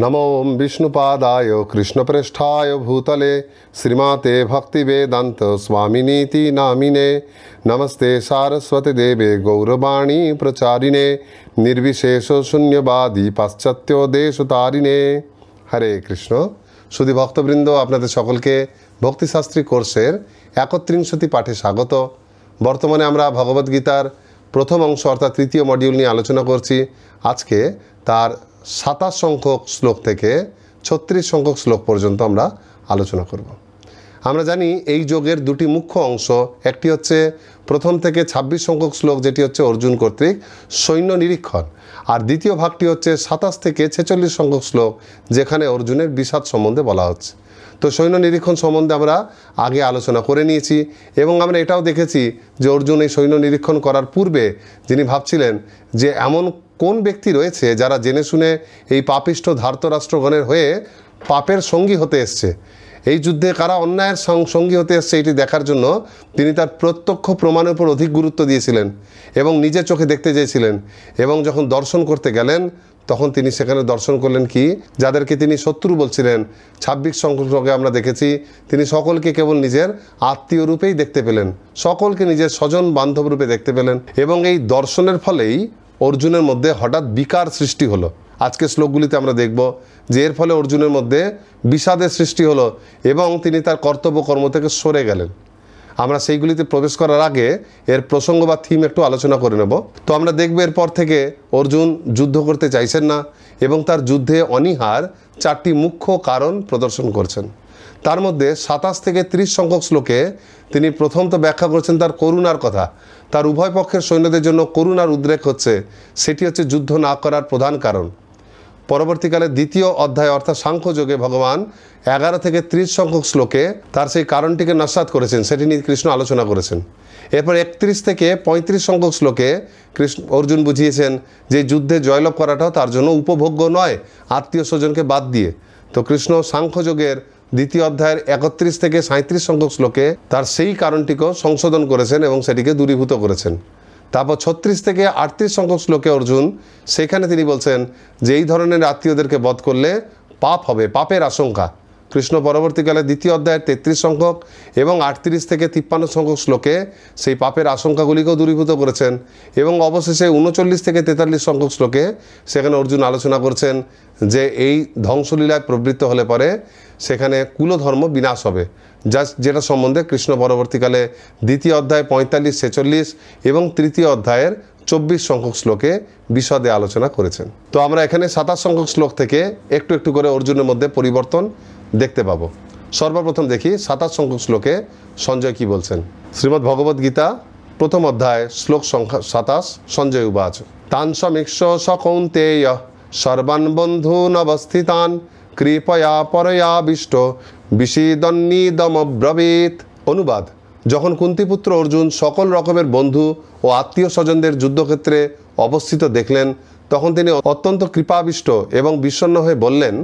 নমোম বিষ্ণুপাদায় কৃষ্ণপ্রেষ্ঠায় ভূতলে শ্রীমাতে ভক্তিবেদান্ত স্বামিনীতি নামিনে নমস্তে সারস্বতী দেবে গৌরবাণী প্রচারিণে নির্বিশেষ শূন্যবাদী পাশ্চাত্য দেশ তারিণে হরে কৃষ্ণ শুধু ভক্তবৃন্দ আপনাদের সকলকে ভক্তিশাস্ত্রী কোর্সের একত্রিংশতি পাঠে স্বাগত বর্তমানে আমরা ভগবদ্গীতার প্রথম অংশ অর্থাৎ তৃতীয় মডিউল নিয়ে আলোচনা করছি আজকে তার সাতাশ সংখ্যক শ্লোক থেকে ছত্রিশ সংখ্যক শ্লোক পর্যন্ত আমরা আলোচনা করব আমরা জানি এই যোগের দুটি মুখ্য অংশ একটি হচ্ছে প্রথম থেকে ২৬ সংখ্যক শ্লোক যেটি হচ্ছে অর্জুন কর্তৃক সৈন্য নিরীক্ষণ আর দ্বিতীয় ভাগটি হচ্ছে সাতাশ থেকে ছেচল্লিশ সংখ্যক শ্লোক যেখানে অর্জুনের বিষাদ সম্বন্ধে বলা হচ্ছে তো সৈন্য নিরীক্ষণ সম্বন্ধে আমরা আগে আলোচনা করে নিয়েছি এবং আমরা এটাও দেখেছি যে অর্জুন এই সৈন্য নিরীক্ষণ করার পূর্বে যিনি ভাবছিলেন যে এমন কোন ব্যক্তি রয়েছে যারা জেনে শুনে এই পাপিষ্ঠ ধার্তরাষ্ট্রগণের হয়ে পাপের সঙ্গী হতে এসছে এই যুদ্ধে কারা অন্যায়ের সঙ্গী হতে এসছে এটি দেখার জন্য তিনি তার প্রত্যক্ষ প্রমাণের উপর অধিক গুরুত্ব দিয়েছিলেন এবং নিজে চোখে দেখতে চেয়েছিলেন এবং যখন দর্শন করতে গেলেন তখন তিনি সেখানে দর্শন করলেন কি যাদেরকে তিনি শত্রু বলছিলেন ছাব্বিশ সংখ্যকে আমরা দেখেছি তিনি সকলকে কেবল নিজের আত্মীয় রূপেই দেখতে পেলেন সকলকে নিজের স্বজন বান্ধব রূপে দেখতে পেলেন এবং এই দর্শনের ফলেই অর্জুনের মধ্যে হঠাৎ বিকার সৃষ্টি হলো আজকে শ্লোকগুলিতে আমরা দেখব যে এর ফলে অর্জুনের মধ্যে বিষাদের সৃষ্টি হলো এবং তিনি তার কর্তব্য কর্ম থেকে সরে গেলেন আমরা সেইগুলিতে প্রবেশ করার আগে এর প্রসঙ্গ বা থিম একটু আলোচনা করে নেব তো আমরা দেখব এরপর থেকে অর্জুন যুদ্ধ করতে চাইছেন না এবং তার যুদ্ধে অনিহার চারটি মুখ্য কারণ প্রদর্শন করছেন তার মধ্যে সাতাশ থেকে ত্রিশ সংখ্যক শ্লোকে তিনি প্রথম তো ব্যাখ্যা করছেন তার করুণার কথা তার উভয় পক্ষের সৈন্যদের জন্য করুণার উদ্রেক হচ্ছে সেটি হচ্ছে যুদ্ধ না করার প্রধান কারণ পরবর্তীকালে দ্বিতীয় অধ্যায় অর্থাৎ সাংখ্যযোগে ভগবান এগারো থেকে ত্রিশ সংখ্যক শ্লোকে তার সেই কারণটিকে নস্বাত করেছেন সেটি নিয়ে কৃষ্ণ আলোচনা করেছেন এরপর একত্রিশ থেকে পঁয়ত্রিশ সংখ্যক শ্লোকে কৃষ্ণ অর্জুন বুঝিয়েছেন যে যুদ্ধে জয়লাভ করাটাও তার জন্য উপভোগ্য নয় আত্মীয় স্বজনকে বাদ দিয়ে তো কৃষ্ণ সাংখ্যযোগের দ্বিতীয় অধ্যায়ের একত্রিশ থেকে সাঁত্রিশ সংখ্যক শ্লোকে তার সেই কারণটিকেও সংশোধন করেছেন এবং সেটিকে দূরীভূত করেছেন তারপর ছত্রিশ থেকে আটত্রিশ সংখ্যক শ্লোকে অর্জুন সেখানে তিনি বলছেন যে এই ধরনের আত্মীয়দেরকে বধ করলে পাপ হবে পাপের আশঙ্কা কৃষ্ণ পরবর্তীকালে দ্বিতীয় অধ্যায়ের তেত্রিশ সংখ্যক এবং আটত্রিশ থেকে তিপ্পান্ন সংখ্যক শ্লোকে সেই পাপের আশঙ্কাগুলিকেও দূরীভূত করেছেন এবং অবশেষে উনচল্লিশ থেকে তেতাল্লিশ সংখ্যক শ্লোকে সেখানে অর্জুন আলোচনা করছেন যে এই ধ্বংসলীলায় প্রবৃত্ত হলে পরে সেখানে কুলধর্ম বিনাশ হবে যা যেটা সম্বন্ধে কৃষ্ণ পরবর্তীকালে দ্বিতীয় অধ্যায় পঁয়তাল্লিশ ছেচল্লিশ এবং তৃতীয় অধ্যায়ের চব্বিশ সংখ্যক শ্লোকে বিশদে আলোচনা করেছেন তো আমরা এখানে সাতাশ সংখ্যক শ্লোক থেকে একটু একটু করে অর্জুনের মধ্যে পরিবর্তন দেখতে পাবো সর্বপ্রথম দেখি সাতাশ সংখ্যক শ্লোকে সঞ্জয় কি বলছেন শ্রীমদ্ ভগবদ্ গীতা প্রথম অধ্যায় শ্লোক সংখ্যা সাতাশ সঞ্জয় উবাচ তানসমিক্ষ সকৌন্তেয় সর্বান বন্ধু নবস্থিতান কৃপয়া পরয়াবিষ্ট বিষিদন্নিদমব্রবীত অনুবাদ যখন কুন্তিপুত্র অর্জুন সকল রকমের বন্ধু ও আত্মীয় স্বজনদের যুদ্ধক্ষেত্রে অবস্থিত দেখলেন তখন তিনি অত্যন্ত কৃপাবিষ্ট এবং বিষণ্ন হয়ে বললেন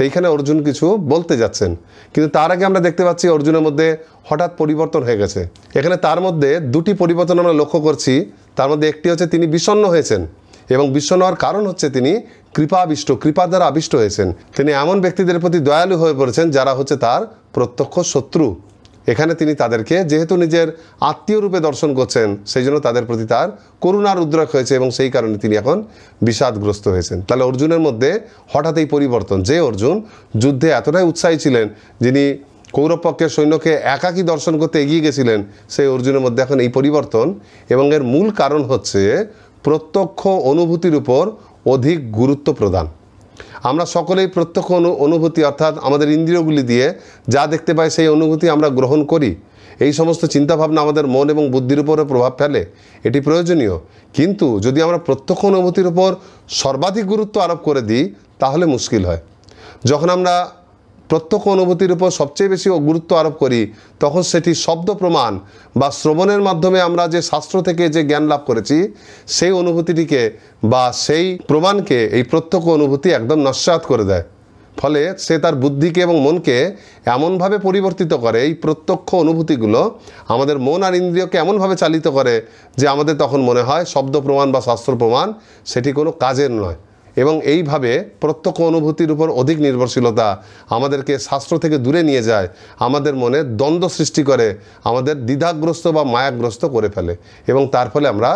তো এইখানে অর্জুন কিছু বলতে যাচ্ছেন কিন্তু তার আগে আমরা দেখতে পাচ্ছি অর্জুনের মধ্যে হঠাৎ পরিবর্তন হয়ে গেছে এখানে তার মধ্যে দুটি পরিবর্তন আমরা লক্ষ্য করছি তার মধ্যে একটি হচ্ছে তিনি বিষণ্ন হয়েছেন এবং বিষণ্ন হওয়ার কারণ হচ্ছে তিনি কৃপাবিষ্ট কৃপা দ্বারা আবিষ্ট হয়েছেন তিনি এমন ব্যক্তিদের প্রতি দয়ালু হয়ে পড়েছেন যারা হচ্ছে তার প্রত্যক্ষ শত্রু এখানে তিনি তাদেরকে যেহেতু নিজের আত্মীয় রূপে দর্শন করছেন সেই জন্য তাদের প্রতি তার করুণার উদ্রেক হয়েছে এবং সেই কারণে তিনি এখন বিষাদগ্রস্ত হয়েছেন তাহলে অর্জুনের মধ্যে হঠাৎ এই পরিবর্তন যে অর্জুন যুদ্ধে এতটাই উৎসাহী ছিলেন যিনি কৌরবপক্ষের সৈন্যকে একাকী দর্শন করতে এগিয়ে গেছিলেন সেই অর্জুনের মধ্যে এখন এই পরিবর্তন এবং এর মূল কারণ হচ্ছে প্রত্যক্ষ অনুভূতির উপর অধিক গুরুত্ব প্রদান আমরা সকলেই প্রত্যক্ষ অনুভূতি অর্থাৎ আমাদের ইন্দ্রিয়গুলি দিয়ে যা দেখতে পাই সেই অনুভূতি আমরা গ্রহণ করি এই সমস্ত চিন্তাভাবনা আমাদের মন এবং বুদ্ধির উপরে প্রভাব ফেলে এটি প্রয়োজনীয় কিন্তু যদি আমরা প্রত্যক্ষ অনুভূতির উপর সর্বাধিক গুরুত্ব আরোপ করে দিই তাহলে মুশকিল হয় যখন আমরা প্রত্যক্ষ অনুভূতির উপর সবচেয়ে বেশি গুরুত্ব আরোপ করি তখন সেটি শব্দ প্রমাণ বা শ্রবণের মাধ্যমে আমরা যে শাস্ত্র থেকে যে জ্ঞান লাভ করেছি সেই অনুভূতিটিকে বা সেই প্রমাণকে এই প্রত্যক্ষ অনুভূতি একদম নস্বাত করে দেয় ফলে সে তার বুদ্ধিকে এবং মনকে এমনভাবে পরিবর্তিত করে এই প্রত্যক্ষ অনুভূতিগুলো আমাদের মন আর ইন্দ্রিয়কে এমনভাবে চালিত করে যে আমাদের তখন মনে হয় শব্দ প্রমাণ বা শাস্ত্র প্রমাণ সেটি কোনো কাজের নয় এবং এইভাবে প্রত্যক্ষ অনুভূতির উপর অধিক নির্ভরশীলতা আমাদেরকে শাস্ত্র থেকে দূরে নিয়ে যায় আমাদের মনে দ্বন্দ্ব সৃষ্টি করে আমাদের দ্বিধাগ্রস্ত বা মায়াগ্রস্ত করে ফেলে এবং তার ফলে আমরা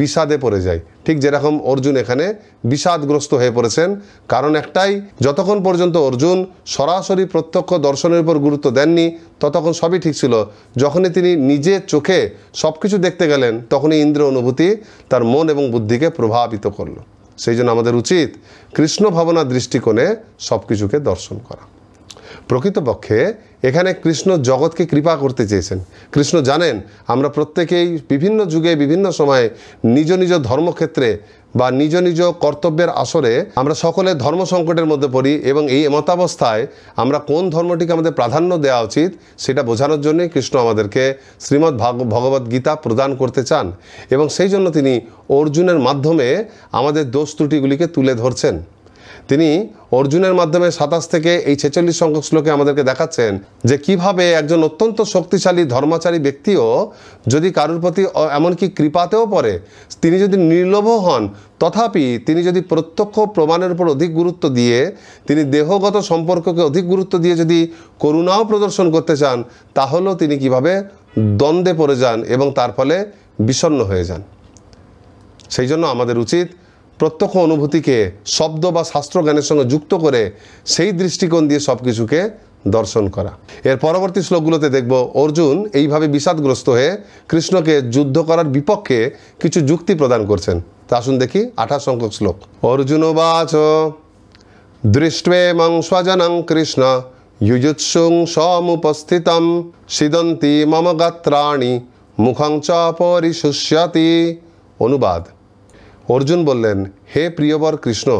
বিষাদে পড়ে যাই ঠিক যেরকম অর্জুন এখানে বিষাদগ্রস্ত হয়ে পড়েছেন কারণ একটাই যতক্ষণ পর্যন্ত অর্জুন সরাসরি প্রত্যক্ষ দর্শনের উপর গুরুত্ব দেননি ততক্ষণ সবই ঠিক ছিল যখনই তিনি নিজে চোখে সব কিছু দেখতে গেলেন তখনই ইন্দ্র অনুভূতি তার মন এবং বুদ্ধিকে প্রভাবিত করলো সেই জন্য আমাদের উচিত কৃষ্ণ ভাবনা দৃষ্টিকোণে সব কিছুকে দর্শন করা প্রকৃতপক্ষে এখানে কৃষ্ণ জগৎকে কৃপা করতে চেয়েছেন কৃষ্ণ জানেন আমরা প্রত্যেকেই বিভিন্ন যুগে বিভিন্ন সময়ে নিজ নিজ ধর্মক্ষেত্রে বা নিজ নিজ কর্তব্যের আসরে আমরা সকলে ধর্ম সংকটের মধ্যে পড়ি এবং এই মতাবস্থায় আমরা কোন ধর্মটিকে আমাদের প্রাধান্য দেওয়া উচিত সেটা বোঝানোর জন্যই কৃষ্ণ আমাদেরকে শ্রীমদ্ ভগবত গীতা প্রদান করতে চান এবং সেই জন্য তিনি অর্জুনের মাধ্যমে আমাদের দোষ ত্রুটিগুলিকে তুলে ধরছেন তিনি অর্জুনের মাধ্যমে সাতাশ থেকে এই ছেচল্লিশ সংখ্যক শ্লোকে আমাদেরকে দেখাচ্ছেন যে কিভাবে একজন অত্যন্ত শক্তিশালী ধর্মাচারী ব্যক্তিও যদি কারুর প্রতি এমনকি কৃপাতেও পড়ে তিনি যদি নির্লভ হন তথাপি তিনি যদি প্রত্যক্ষ প্রমাণের উপর অধিক গুরুত্ব দিয়ে তিনি দেহগত সম্পর্ককে অধিক গুরুত্ব দিয়ে যদি করুণাও প্রদর্শন করতে চান তাহলেও তিনি কিভাবে দ্বন্দ্বে পড়ে যান এবং তার ফলে বিষণ্ন হয়ে যান সেই জন্য আমাদের উচিত প্রত্যক্ষ অনুভূতিকে শব্দ বা শাস্ত্রজ্ঞানের সঙ্গে যুক্ত করে সেই দৃষ্টিকোণ দিয়ে সব কিছুকে দর্শন করা এর পরবর্তী শ্লোকগুলোতে দেখব অর্জুন এইভাবে বিষাদগ্রস্ত হয়ে কৃষ্ণকে যুদ্ধ করার বিপক্ষে কিছু যুক্তি প্রদান করছেন তা আসুন দেখি আঠাশ সংখ্যক শ্লোক অর্জুন বাচ মং স্বজনং কৃষ্ণ युजुत्सुं সমুপস্থিতম সিদন্তী মম গাত্রাণী মুখং চ পরিশুষ্যতি অনুবাদ অর্জুন বললেন হে প্রিয়বর কৃষ্ণ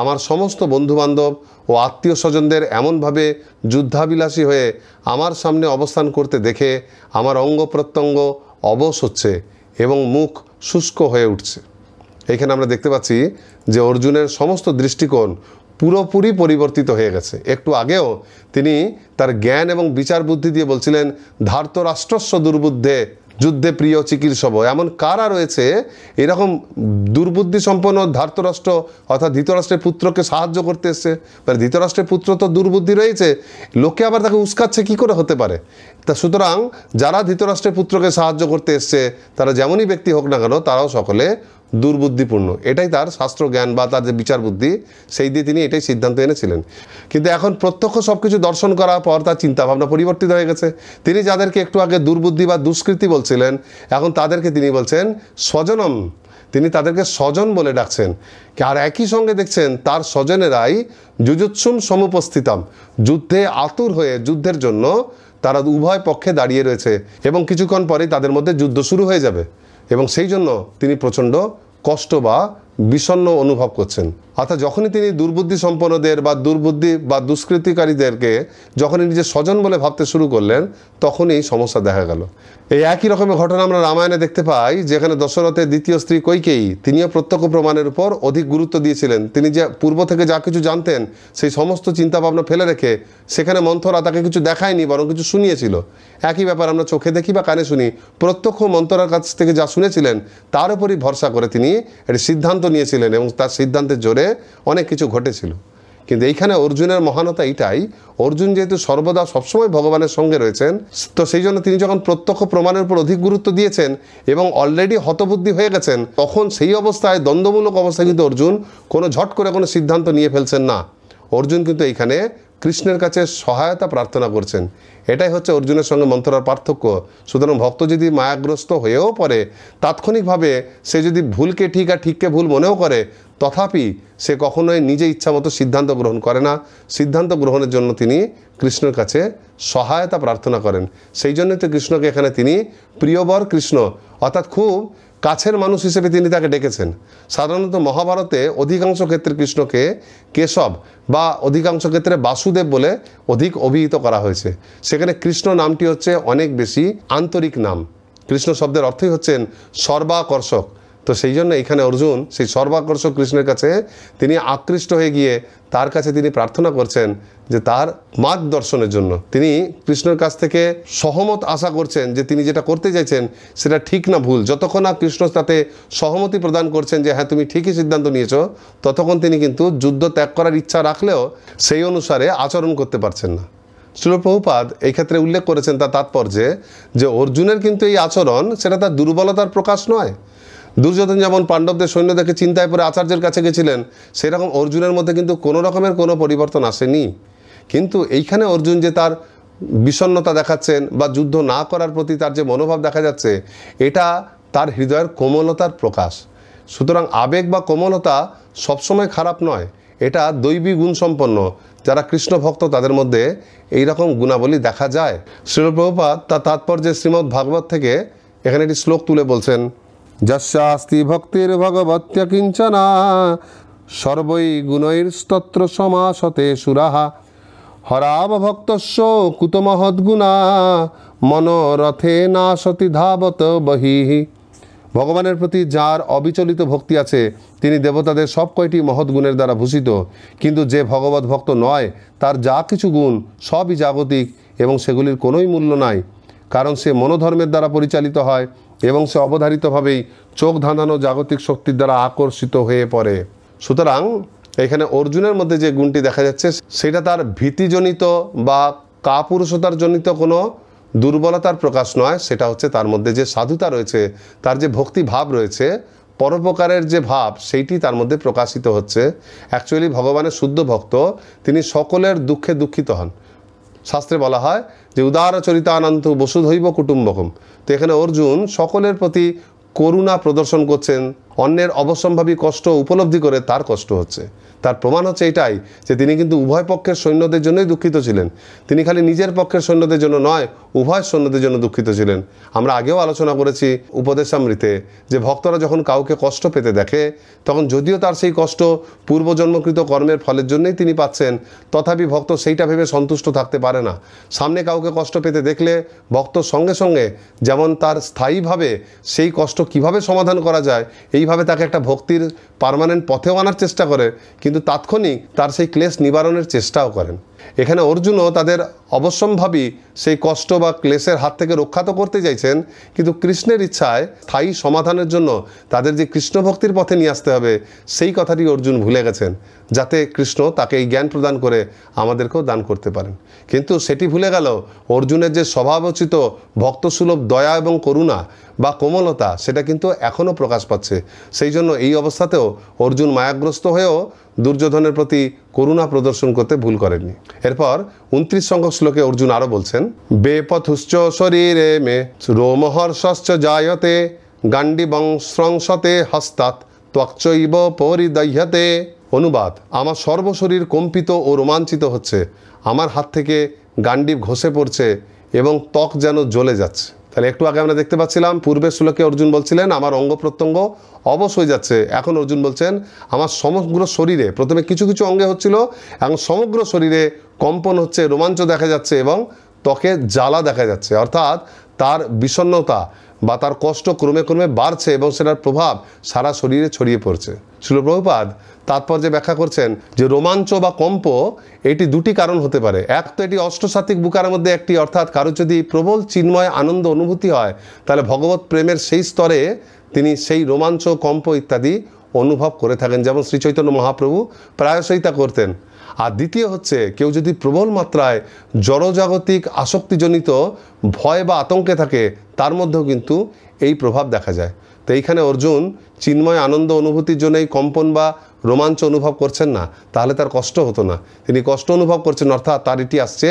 আমার সমস্ত বন্ধুবান্ধব ও আত্মীয় স্বজনদের এমনভাবে যুদ্ধাবিলাসী হয়ে আমার সামনে অবস্থান করতে দেখে আমার অঙ্গ প্রত্যঙ্গ অবশ হচ্ছে এবং মুখ শুষ্ক হয়ে উঠছে এখানে আমরা দেখতে পাচ্ছি যে অর্জুনের সমস্ত দৃষ্টিকোণ পুরোপুরি পরিবর্তিত হয়ে গেছে একটু আগেও তিনি তার জ্ঞান এবং বিচার বুদ্ধি দিয়ে বলছিলেন রাষ্ট্রস্ব দুর্বুদ্ধে যুদ্ধে প্রিয় চিকিৎসব এমন কারা রয়েছে এরকম দুর্বুদ্ধি সম্পন্ন ধার্তরাষ্ট্র অর্থাৎ ধৃতরাষ্ট্রের পুত্রকে সাহায্য করতে এসছে মানে ধৃতরাষ্ট্রের পুত্র তো দুর্বুদ্ধি রয়েছে লোকে আবার তাকে উস্কাচ্ছে কী করে হতে পারে তা সুতরাং যারা ধৃতরাষ্ট্রের পুত্রকে সাহায্য করতে এসছে তারা যেমনই ব্যক্তি হোক না কেন তারাও সকলে দুর্বুদ্ধিপূর্ণ এটাই তার শাস্ত্র জ্ঞান বা তার যে বিচার বুদ্ধি সেই দিয়ে তিনি এটাই সিদ্ধান্ত এনেছিলেন কিন্তু এখন প্রত্যক্ষ সব কিছু দর্শন করার পর তার চিন্তাভাবনা পরিবর্তিত হয়ে গেছে তিনি যাদেরকে একটু আগে দুর্বুদ্ধি বা দুষ্কৃতি বলছিলেন এখন তাদেরকে তিনি বলছেন স্বজনম তিনি তাদেরকে স্বজন বলে ডাকছেন আর একই সঙ্গে দেখছেন তার স্বজনেরাই যুজুৎসুম সমুপস্থিতাম যুদ্ধে আতুর হয়ে যুদ্ধের জন্য তারা উভয় পক্ষে দাঁড়িয়ে রয়েছে এবং কিছুক্ষণ পরেই তাদের মধ্যে যুদ্ধ শুরু হয়ে যাবে এবং সেই জন্য তিনি প্রচণ্ড কষ্ট বা বিষণ্ন অনুভব করছেন অর্থাৎ যখনই তিনি দুর্বুদ্ধি সম্পন্নদের বা দুর্বুদ্ধি বা দুষ্কৃতিকারীদেরকে যখনই নিজের স্বজন বলে ভাবতে শুরু করলেন তখনই সমস্যা দেখা গেল এই একই রকমের ঘটনা আমরা রামায়ণে দেখতে পাই যেখানে দশরথের দ্বিতীয় স্ত্রী কৈকেয়ী তিনিও প্রত্যক্ষ প্রমাণের উপর অধিক গুরুত্ব দিয়েছিলেন তিনি যে পূর্ব থেকে যা কিছু জানতেন সেই সমস্ত চিন্তাভাবনা ফেলে রেখে সেখানে মন্থরা তাকে কিছু দেখায়নি বরং কিছু শুনিয়েছিল একই ব্যাপার আমরা চোখে দেখি বা কানে শুনি প্রত্যক্ষ মন্থরার কাছ থেকে যা শুনেছিলেন তার উপরই ভরসা করে তিনি একটি সিদ্ধান্ত নিয়েছিলেন এবং তার সিদ্ধান্তের জোরে অনেক কিছু ঘটেছিল কিন্তু এইখানে অর্জুনের মহানতা এটাই অর্জুন যেহেতু সর্বদা সবসময় ভগবানের সঙ্গে রয়েছেন তো সেই জন্য তিনি যখন প্রত্যক্ষ প্রমাণের উপর অধিক গুরুত্ব দিয়েছেন এবং অলরেডি হতবুদ্ধি হয়ে গেছেন তখন সেই অবস্থায় দ্বন্দ্বমূলক অবস্থায় কিন্তু অর্জুন কোনো ঝট করে কোনো সিদ্ধান্ত নিয়ে ফেলছেন না অর্জুন কিন্তু এইখানে কৃষ্ণের কাছে সহায়তা প্রার্থনা করছেন এটাই হচ্ছে অর্জুনের সঙ্গে মন্ত্রার পার্থক্য সুতরাং ভক্ত যদি মায়াগ্রস্ত হয়েও পড়ে তাৎক্ষণিকভাবে সে যদি ভুলকে ঠিক আর ঠিককে ভুল মনেও করে তথাপি সে কখনোই নিজে ইচ্ছামতো সিদ্ধান্ত গ্রহণ করে না সিদ্ধান্ত গ্রহণের জন্য তিনি কৃষ্ণের কাছে সহায়তা প্রার্থনা করেন সেই জন্যই তো কৃষ্ণকে এখানে তিনি প্রিয়বর কৃষ্ণ অর্থাৎ খুব কাছের মানুষ হিসেবে তিনি তাকে ডেকেছেন সাধারণত মহাভারতে অধিকাংশ ক্ষেত্রে কৃষ্ণকে কেশব বা অধিকাংশ ক্ষেত্রে বাসুদেব বলে অধিক অভিহিত করা হয়েছে সেখানে কৃষ্ণ নামটি হচ্ছে অনেক বেশি আন্তরিক নাম কৃষ্ণ শব্দের অর্থই হচ্ছেন সর্বাকর্ষক তো সেই জন্য এখানে অর্জুন সেই সর্বাকর্ষক কৃষ্ণের কাছে তিনি আকৃষ্ট হয়ে গিয়ে তার কাছে তিনি প্রার্থনা করছেন যে তার মার্গদর্শনের জন্য তিনি কৃষ্ণের কাছ থেকে সহমত আশা করছেন যে তিনি যেটা করতে চাইছেন সেটা ঠিক না ভুল যতক্ষণ না কৃষ্ণ তাতে সহমতি প্রদান করছেন যে হ্যাঁ তুমি ঠিকই সিদ্ধান্ত নিয়েছ ততক্ষণ তিনি কিন্তু যুদ্ধ ত্যাগ করার ইচ্ছা রাখলেও সেই অনুসারে আচরণ করতে পারছেন না শিলপ্রভুপাদ এই ক্ষেত্রে উল্লেখ করেছেন তার তাৎপর্যে যে অর্জুনের কিন্তু এই আচরণ সেটা তার দুর্বলতার প্রকাশ নয় দুর্যোধন যেমন পাণ্ডবদের সৈন্যদেরকে চিন্তায় পরে আচার্যের কাছে গেছিলেন সেরকম অর্জুনের মধ্যে কিন্তু কোনো রকমের কোনো পরিবর্তন আসেনি কিন্তু এইখানে অর্জুন যে তার বিষণ্নতা দেখাচ্ছেন বা যুদ্ধ না করার প্রতি তার যে মনোভাব দেখা যাচ্ছে এটা তার হৃদয়ের কোমলতার প্রকাশ সুতরাং আবেগ বা কোমলতা সবসময় খারাপ নয় এটা দৈবী গুণসম্পন্ন যারা কৃষ্ণ ভক্ত তাদের মধ্যে এই রকম গুণাবলী দেখা যায় শ্রীপ্রভুপাত তা তাৎপর্যে শ্রীমদ্ ভাগবত থেকে এখানে একটি শ্লোক তুলে বলছেন যশাস্তি ভক্তির ভগবত্য কিঞ্চনা সর্বৈ গুণৈস্তত্র সমাসতে সুরাহা হরাব ভক্তস্য কুতমহদ্গুণা মনোরথে না সতি ধাবত বহি ভগবানের প্রতি যার অবিচলিত ভক্তি আছে তিনি দেবতাদের সব কয়টি মহৎ গুণের দ্বারা ভূষিত কিন্তু যে ভগবত ভক্ত নয় তার যা কিছু গুণ সবই জাগতিক এবং সেগুলির কোনোই মূল্য নাই কারণ সে মনোধর্মের দ্বারা পরিচালিত হয় এবং সে অবধারিতভাবেই চোখ ধাঁধানো জাগতিক শক্তির দ্বারা আকর্ষিত হয়ে পড়ে সুতরাং এখানে অর্জুনের মধ্যে যে গুণটি দেখা যাচ্ছে সেটা তার ভীতিজনিত বা কাপুরুষতার জনিত কোনো দুর্বলতার প্রকাশ নয় সেটা হচ্ছে তার মধ্যে যে সাধুতা রয়েছে তার যে ভক্তি ভাব রয়েছে পরোপকারের যে ভাব সেইটি তার মধ্যে প্রকাশিত হচ্ছে অ্যাকচুয়ালি ভগবানের শুদ্ধ ভক্ত তিনি সকলের দুঃখে দুঃখিত হন শাস্ত্রে বলা হয় যে উদার চরিতানন্ত বসুধৈব কুটুম্বকম তো এখানে অর্জুন সকলের প্রতি করুণা প্রদর্শন করছেন অন্যের অবসম্ভাবী কষ্ট উপলব্ধি করে তার কষ্ট হচ্ছে তার প্রমাণ হচ্ছে এটাই যে তিনি কিন্তু উভয় পক্ষের সৈন্যদের জন্যই দুঃখিত ছিলেন তিনি খালি নিজের পক্ষের সৈন্যদের জন্য নয় উভয় সৈন্যদের জন্য দুঃখিত ছিলেন আমরা আগেও আলোচনা করেছি উপদেশামৃতে যে ভক্তরা যখন কাউকে কষ্ট পেতে দেখে তখন যদিও তার সেই কষ্ট পূর্বজন্মকৃত কর্মের ফলের জন্যই তিনি পাচ্ছেন তথাপি ভক্ত সেইটা ভেবে সন্তুষ্ট থাকতে পারে না সামনে কাউকে কষ্ট পেতে দেখলে ভক্ত সঙ্গে সঙ্গে যেমন তার স্থায়ীভাবে সেই কষ্ট কিভাবে সমাধান করা যায় এই কিভাবে তাকে একটা ভক্তির পারমানেন্ট পথেও আনার চেষ্টা করে কিন্তু তাৎক্ষণিক তার সেই ক্লেশ নিবারণের চেষ্টাও করেন এখানে অর্জুনও তাদের অবশ্যম্ভাবী সেই কষ্ট বা ক্লেশের হাত থেকে রক্ষা তো করতে চাইছেন কিন্তু কৃষ্ণের ইচ্ছায় স্থায়ী সমাধানের জন্য তাদের যে কৃষ্ণ ভক্তির পথে নিয়ে আসতে হবে সেই কথাটি অর্জুন ভুলে গেছেন যাতে কৃষ্ণ তাকে এই জ্ঞান প্রদান করে আমাদেরকেও দান করতে পারেন কিন্তু সেটি ভুলে গেল অর্জুনের যে স্বভাবচিত ভক্তসুলভ দয়া এবং করুণা বা কোমলতা সেটা কিন্তু এখনও প্রকাশ পাচ্ছে সেই জন্য এই অবস্থাতেও অর্জুন মায়াগ্রস্ত হয়েও দুর্যোধনের প্রতি করুণা প্রদর্শন করতে ভুল করেননি এরপর উনত্রিশ সংখ্যক শ্লোকে অর্জুন আরও বলছেন বেপথুশ্চ শরীরে মে রোমহর্ষশ্চ জায়তে গান্ডি বংশ্রংসতে হস্তাৎ ত্বকচৈব পরিদহ্যতে অনুবাদ আমার সর্বশরীর কম্পিত ও রোমাঞ্চিত হচ্ছে আমার হাত থেকে গান্ডীব ঘষে পড়ছে এবং ত্বক যেন জ্বলে যাচ্ছে তাহলে একটু আগে আমরা দেখতে পাচ্ছিলাম পূর্বের শ্লোকে অর্জুন বলছিলেন আমার অঙ্গ প্রত্যঙ্গ অবশ হয়ে যাচ্ছে এখন অর্জুন বলছেন আমার সমগ্র শরীরে প্রথমে কিছু কিছু অঙ্গে হচ্ছিল এবং সমগ্র শরীরে কম্পন হচ্ছে রোমাঞ্চ দেখা যাচ্ছে এবং ত্বকে জ্বালা দেখা যাচ্ছে অর্থাৎ তার বিষণ্নতা বা তার কষ্ট ক্রমে ক্রমে বাড়ছে এবং সেটার প্রভাব সারা শরীরে ছড়িয়ে পড়ছে তারপর যে ব্যাখ্যা করছেন যে রোমাঞ্চ বা কম্প এটি দুটি কারণ হতে পারে এক তো এটি অষ্টসাত্বিক বুকার মধ্যে একটি অর্থাৎ কারো যদি প্রবল চিন্ময় আনন্দ অনুভূতি হয় তাহলে ভগবত প্রেমের সেই স্তরে তিনি সেই রোমাঞ্চ কম্প ইত্যাদি অনুভব করে থাকেন যেমন শ্রীচৈতন্য মহাপ্রভু প্রায়শই তা করতেন আর দ্বিতীয় হচ্ছে কেউ যদি প্রবল মাত্রায় জড়জাগতিক আসক্তিজনিত ভয় বা আতঙ্কে থাকে তার মধ্যেও কিন্তু এই প্রভাব দেখা যায় তো এইখানে অর্জুন চিন্ময় আনন্দ অনুভূতির জন্য এই কম্পন বা রোমাঞ্চ অনুভব করছেন না তাহলে তার কষ্ট হতো না তিনি কষ্ট অনুভব করছেন অর্থাৎ তার এটি আসছে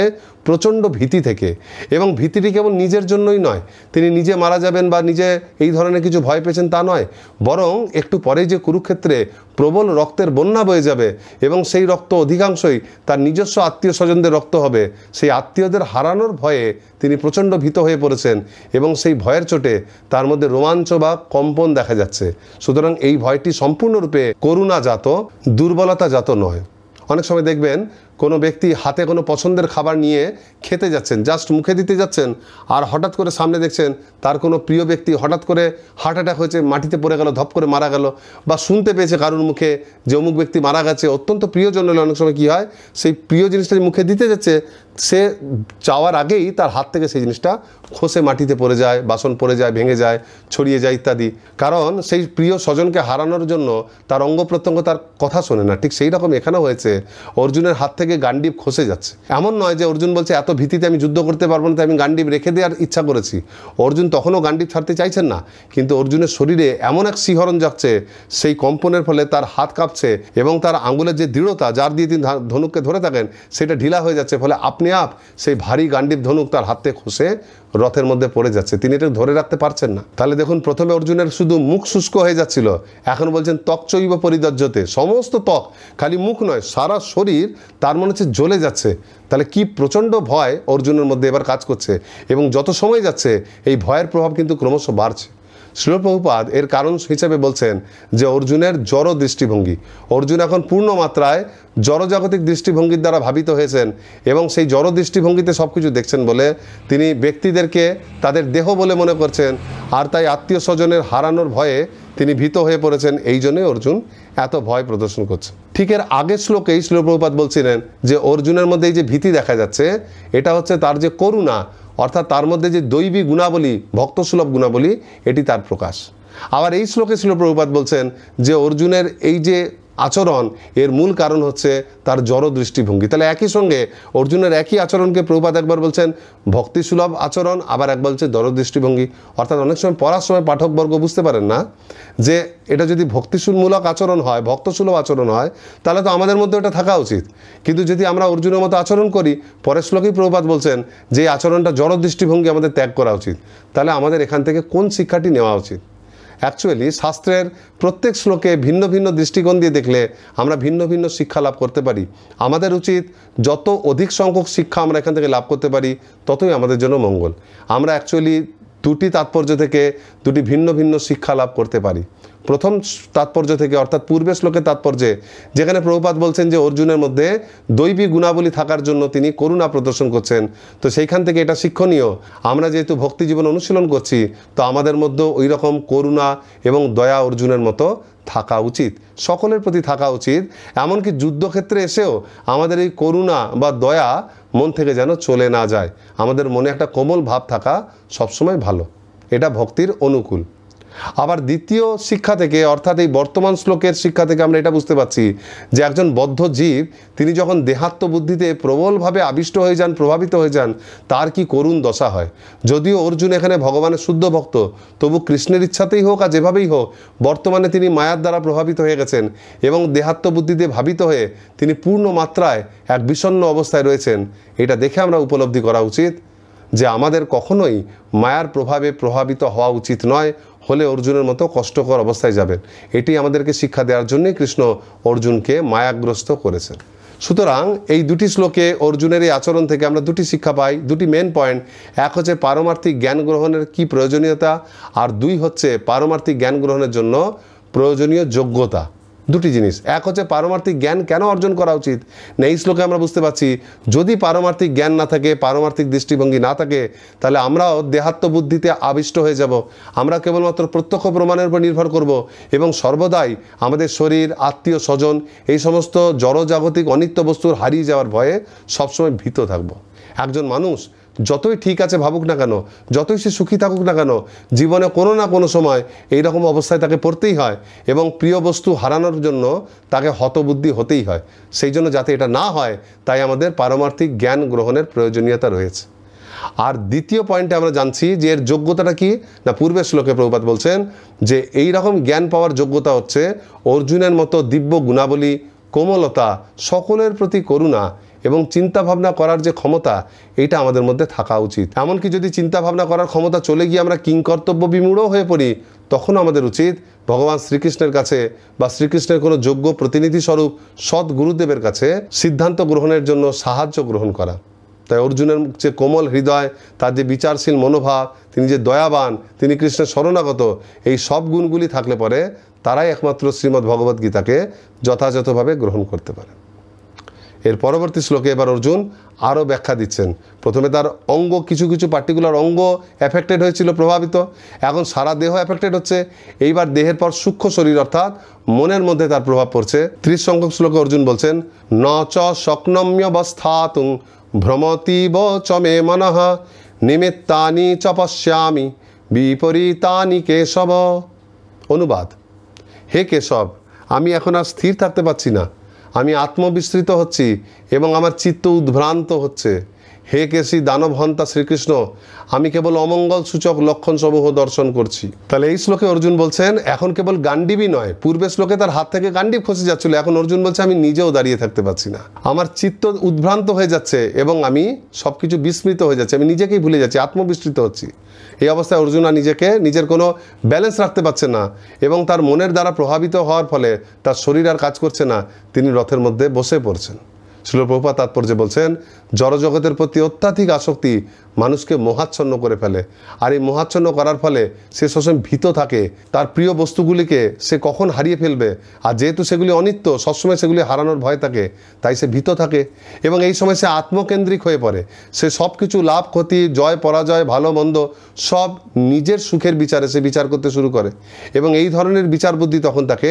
প্রচণ্ড ভীতি থেকে এবং ভীতিটি কেবল নিজের জন্যই নয় তিনি নিজে মারা যাবেন বা নিজে এই ধরনের কিছু ভয় পেয়েছেন তা নয় বরং একটু পরেই যে কুরুক্ষেত্রে প্রবল রক্তের বন্যা বয়ে যাবে এবং সেই রক্ত অধিকাংশই তার নিজস্ব আত্মীয় স্বজনদের রক্ত হবে সেই আত্মীয়দের হারানোর ভয়ে তিনি প্রচণ্ড ভীত হয়ে পড়েছেন এবং সেই ভয়ের চোটে তার মধ্যে রোমাঞ্চ বা কম্পন দেখা যাচ্ছে সুতরাং এই ভয়টি সম্পূর্ণরূপে করুণাজাত দুর্বলতাজাত নয় অনেক সময় দেখবেন কোনো ব্যক্তি হাতে কোনো পছন্দের খাবার নিয়ে খেতে যাচ্ছেন জাস্ট মুখে দিতে যাচ্ছেন আর হঠাৎ করে সামনে দেখছেন তার কোনো প্রিয় ব্যক্তি হঠাৎ করে হার্ট অ্যাটাক হয়েছে মাটিতে পড়ে গেল ধপ করে মারা গেল বা শুনতে পেয়েছে কারুর মুখে যে অমুক ব্যক্তি মারা গেছে অত্যন্ত প্রিয়জন হলে অনেক সময় কী হয় সেই প্রিয় জিনিসটা মুখে দিতে যাচ্ছে সে চাওয়ার আগেই তার হাত থেকে সেই জিনিসটা খসে মাটিতে পড়ে যায় বাসন পড়ে যায় ভেঙে যায় ছড়িয়ে যায় ইত্যাদি কারণ সেই প্রিয় স্বজনকে হারানোর জন্য তার অঙ্গ প্রত্যঙ্গ তার কথা শোনে না ঠিক সেই রকম এখানেও হয়েছে অর্জুনের হাত থেকে থেকে গান্ডিব খসে যাচ্ছে এমন নয় যে অর্জুন বলছে এত ভীতিতে আমি যুদ্ধ করতে পারবো না তাই আমি গান্ডিব রেখে দেওয়ার ইচ্ছা করেছি অর্জুন তখনও গান্ডিব ছাড়তে চাইছেন না কিন্তু অর্জুনের শরীরে এমন এক শিহরণ যাচ্ছে সেই কম্পনের ফলে তার হাত কাঁপছে এবং তার আঙুলের যে দৃঢ়তা যার দিয়ে তিনি ধনুককে ধরে থাকেন সেটা ঢিলা হয়ে যাচ্ছে ফলে আপনি আপ সেই ভারী গান্ডিব ধনুক তার হাতে খসে রথের মধ্যে পড়ে যাচ্ছে তিনি এটা ধরে রাখতে পারছেন না তাহলে দেখুন প্রথমে অর্জুনের শুধু মুখ শুষ্ক হয়ে যাচ্ছিল এখন বলছেন ত্বক চৈব পরিদর্যতে সমস্ত ত্বক খালি মুখ নয় সারা শরীর তার মনে হচ্ছে জ্বলে যাচ্ছে তাহলে কি প্রচণ্ড ভয় অর্জুনের মধ্যে এবার কাজ করছে এবং যত সময় যাচ্ছে এই ভয়ের প্রভাব কিন্তু ক্রমশ বাড়ছে শিলপ্রভুপাদ এর কারণ হিসেবে বলছেন যে অর্জুনের জড় দৃষ্টিভঙ্গি অর্জুন এখন পূর্ণ মাত্রায় জড়জাগতিক দৃষ্টিভঙ্গির দ্বারা ভাবিত হয়েছেন এবং সেই জড় দৃষ্টিভঙ্গিতে সব কিছু দেখছেন বলে তিনি ব্যক্তিদেরকে তাদের দেহ বলে মনে করছেন আর তাই আত্মীয় স্বজনের হারানোর ভয়ে তিনি ভীত হয়ে পড়েছেন এই জন্যই অর্জুন এত ভয় প্রদর্শন করছে ঠিক এর আগের শ্লোকেই শ্লোপ্রপাত বলছিলেন যে অর্জুনের মধ্যে এই যে ভীতি দেখা যাচ্ছে এটা হচ্ছে তার যে করুণা অর্থাৎ তার মধ্যে যে দৈবী গুণাবলী ভক্তসুলভ গুণাবলী এটি তার প্রকাশ আবার এই শ্লোকে শিল প্রভুপাত বলছেন যে অর্জুনের এই যে আচরণ এর মূল কারণ হচ্ছে তার জড় দৃষ্টিভঙ্গি তাহলে একই সঙ্গে অর্জুনের একই আচরণকে প্রভুপাত একবার বলছেন ভক্তি সুলভ আচরণ আবার একবার বলছে জড় দৃষ্টিভঙ্গি অর্থাৎ অনেক সময় পড়ার সময় পাঠকবর্গ বুঝতে পারেন না যে এটা যদি ভক্তিসুলমূলক আচরণ হয় ভক্তসুলভ আচরণ হয় তাহলে তো আমাদের মধ্যে ওটা থাকা উচিত কিন্তু যদি আমরা অর্জুনের মতো আচরণ করি পরের শ্লোকেই প্রভুপাত বলছেন যে আচরণটা জড় দৃষ্টিভঙ্গি আমাদের ত্যাগ করা উচিত তাহলে আমাদের এখান থেকে কোন শিক্ষাটি নেওয়া উচিত অ্যাকচুয়ালি শাস্ত্রের প্রত্যেক শ্লোকে ভিন্ন ভিন্ন দৃষ্টিকোণ দিয়ে দেখলে আমরা ভিন্ন ভিন্ন শিক্ষা লাভ করতে পারি আমাদের উচিত যত অধিক সংখ্যক শিক্ষা আমরা এখান থেকে লাভ করতে পারি ততই আমাদের জন্য মঙ্গল আমরা অ্যাকচুয়ালি দুটি তাৎপর্য থেকে দুটি ভিন্ন ভিন্ন শিক্ষা লাভ করতে পারি প্রথম তাৎপর্য থেকে অর্থাৎ পূর্বের শ্লোকের তাৎপর্যে যেখানে প্রভুপাত বলছেন যে অর্জুনের মধ্যে দৈবী গুণাবলী থাকার জন্য তিনি করুণা প্রদর্শন করছেন তো সেইখান থেকে এটা শিক্ষণীয় আমরা যেহেতু ভক্তি জীবন অনুশীলন করছি তো আমাদের মধ্যে ওই রকম করুণা এবং দয়া অর্জুনের মতো থাকা উচিত সকলের প্রতি থাকা উচিত এমনকি যুদ্ধক্ষেত্রে এসেও আমাদের এই করুণা বা দয়া মন থেকে যেন চলে না যায় আমাদের মনে একটা কোমল ভাব থাকা সবসময় ভালো এটা ভক্তির অনুকূল আবার দ্বিতীয় শিক্ষা থেকে অর্থাৎ এই বর্তমান শ্লোকের শিক্ষা থেকে আমরা এটা বুঝতে পারছি যে একজন বদ্ধ জীব তিনি যখন দেহাত্ম বুদ্ধিতে প্রবলভাবে আবিষ্ট হয়ে যান প্রভাবিত হয়ে যান তার কি করুণ দশা হয় যদিও অর্জুন এখানে ভগবানের শুদ্ধ ভক্ত তবু কৃষ্ণের ইচ্ছাতেই হোক আর যেভাবেই হোক বর্তমানে তিনি মায়ার দ্বারা প্রভাবিত হয়ে গেছেন এবং দেহাত্ম বুদ্ধিতে ভাবিত হয়ে তিনি পূর্ণ মাত্রায় এক বিষণ্ন অবস্থায় রয়েছেন এটা দেখে আমরা উপলব্ধি করা উচিত যে আমাদের কখনোই মায়ার প্রভাবে প্রভাবিত হওয়া উচিত নয় হলে অর্জুনের মতো কষ্টকর অবস্থায় যাবেন এটি আমাদেরকে শিক্ষা দেওয়ার জন্যই কৃষ্ণ অর্জুনকে মায়াগ্রস্ত করেছেন সুতরাং এই দুটি শ্লোকে অর্জুনের এই আচরণ থেকে আমরা দুটি শিক্ষা পাই দুটি মেন পয়েন্ট এক হচ্ছে পারমার্থিক জ্ঞান গ্রহণের কি প্রয়োজনীয়তা আর দুই হচ্ছে পারমার্থিক জ্ঞান গ্রহণের জন্য প্রয়োজনীয় যোগ্যতা দুটি জিনিস এক হচ্ছে পারমার্থিক জ্ঞান কেন অর্জন করা উচিত না এই শ্লোকে আমরা বুঝতে পারছি যদি পারমার্থিক জ্ঞান না থাকে পারমার্থিক দৃষ্টিভঙ্গি না থাকে তাহলে আমরাও দেহাত্মবুদ্ধিতে আবিষ্ট হয়ে যাব আমরা কেবলমাত্র প্রত্যক্ষ প্রমাণের উপর নির্ভর করব এবং সর্বদাই আমাদের শরীর আত্মীয় স্বজন এই সমস্ত জড়জাগতিক অনিত্য বস্তুর হারিয়ে যাওয়ার ভয়ে সবসময় ভীত থাকব একজন মানুষ যতই ঠিক আছে ভাবুক না কেন যতই সে সুখী থাকুক না কেন জীবনে কোনো না কোনো সময় এই রকম অবস্থায় তাকে পড়তেই হয় এবং প্রিয় বস্তু হারানোর জন্য তাকে হতবুদ্ধি হতেই হয় সেই জন্য যাতে এটা না হয় তাই আমাদের পারমার্থিক জ্ঞান গ্রহণের প্রয়োজনীয়তা রয়েছে আর দ্বিতীয় পয়েন্টে আমরা জানছি যে এর যোগ্যতাটা কি না পূর্বের শ্লোকে প্রভুপাত বলছেন যে এই রকম জ্ঞান পাওয়ার যোগ্যতা হচ্ছে অর্জুনের মতো দিব্য গুণাবলী কোমলতা সকলের প্রতি করুণা এবং চিন্তা ভাবনা করার যে ক্ষমতা এটা আমাদের মধ্যে থাকা উচিত এমনকি যদি চিন্তা ভাবনা করার ক্ষমতা চলে গিয়ে আমরা কিং কর্তব্য বিমূঢ় হয়ে পড়ি তখন আমাদের উচিত ভগবান শ্রীকৃষ্ণের কাছে বা শ্রীকৃষ্ণের কোনো যোগ্য প্রতিনিধি স্বরূপ সৎ গুরুদেবের কাছে সিদ্ধান্ত গ্রহণের জন্য সাহায্য গ্রহণ করা তাই অর্জুনের যে কোমল হৃদয় তার যে বিচারশীল মনোভাব তিনি যে দয়াবান তিনি কৃষ্ণের শরণাগত এই সব গুণগুলি থাকলে পরে তারাই একমাত্র শ্রীমদ্ ভগবদ্গীতাকে যথাযথভাবে গ্রহণ করতে পারেন এর পরবর্তী শ্লোকে এবার অর্জুন আরও ব্যাখ্যা দিচ্ছেন প্রথমে তার অঙ্গ কিছু কিছু পার্টিকুলার অঙ্গ এফেক্টেড হয়েছিল প্রভাবিত এখন সারা দেহ এফেক্টেড হচ্ছে এইবার দেহের পর সূক্ষ্ম শরীর অর্থাৎ মনের মধ্যে তার প্রভাব পড়ছে ত্রিশ সংখ্যক শ্লোকে অর্জুন বলছেন ন চ সকনম্যবস্থাতুং ভ্রমতীব চ মে মনঃ নিমিত্তানি চ পশ্যামি বিপরীতানি কেশব অনুবাদ হে কেশব আমি এখন আর স্থির থাকতে পারছি না আমি আত্মবিস্তৃত হচ্ছি এবং আমার চিত্ত উদ্ভ্রান্ত হচ্ছে হে কেশি দানবহন্তা শ্রীকৃষ্ণ আমি কেবল অমঙ্গল সূচক লক্ষণসমূহ দর্শন করছি তাহলে এই শ্লোকে অর্জুন বলছেন এখন কেবল গান্ডিবই নয় পূর্বের শ্লোকে তার হাত থেকে গান্ডিব খসে যাচ্ছিল এখন অর্জুন বলছে আমি নিজেও দাঁড়িয়ে থাকতে পারছি না আমার চিত্ত উদ্ভ্রান্ত হয়ে যাচ্ছে এবং আমি সব কিছু বিস্মৃত হয়ে যাচ্ছে আমি নিজেকেই ভুলে যাচ্ছি আত্মবিস্তৃত হচ্ছি এই অবস্থায় অর্জুনা নিজেকে নিজের কোনো ব্যালেন্স রাখতে পারছে না এবং তার মনের দ্বারা প্রভাবিত হওয়ার ফলে তার শরীর আর কাজ করছে না তিনি রথের মধ্যে বসে পড়ছেন শিলপ্রভা তাৎপর্যে বলছেন জড়জগতের প্রতি অত্যাধিক আসক্তি মানুষকে মহাচ্ছন্ন করে ফেলে আর এই মহাচ্ছন্ন করার ফলে সে সবসময় ভীত থাকে তার প্রিয় বস্তুগুলিকে সে কখন হারিয়ে ফেলবে আর যেহেতু সেগুলি অনিত্য সবসময় সেগুলি হারানোর ভয় থাকে তাই সে ভীত থাকে এবং এই সময় সে আত্মকেন্দ্রিক হয়ে পড়ে সে সব কিছু লাভ ক্ষতি জয় পরাজয় ভালো মন্দ সব নিজের সুখের বিচারে সে বিচার করতে শুরু করে এবং এই ধরনের বিচার বুদ্ধি তখন তাকে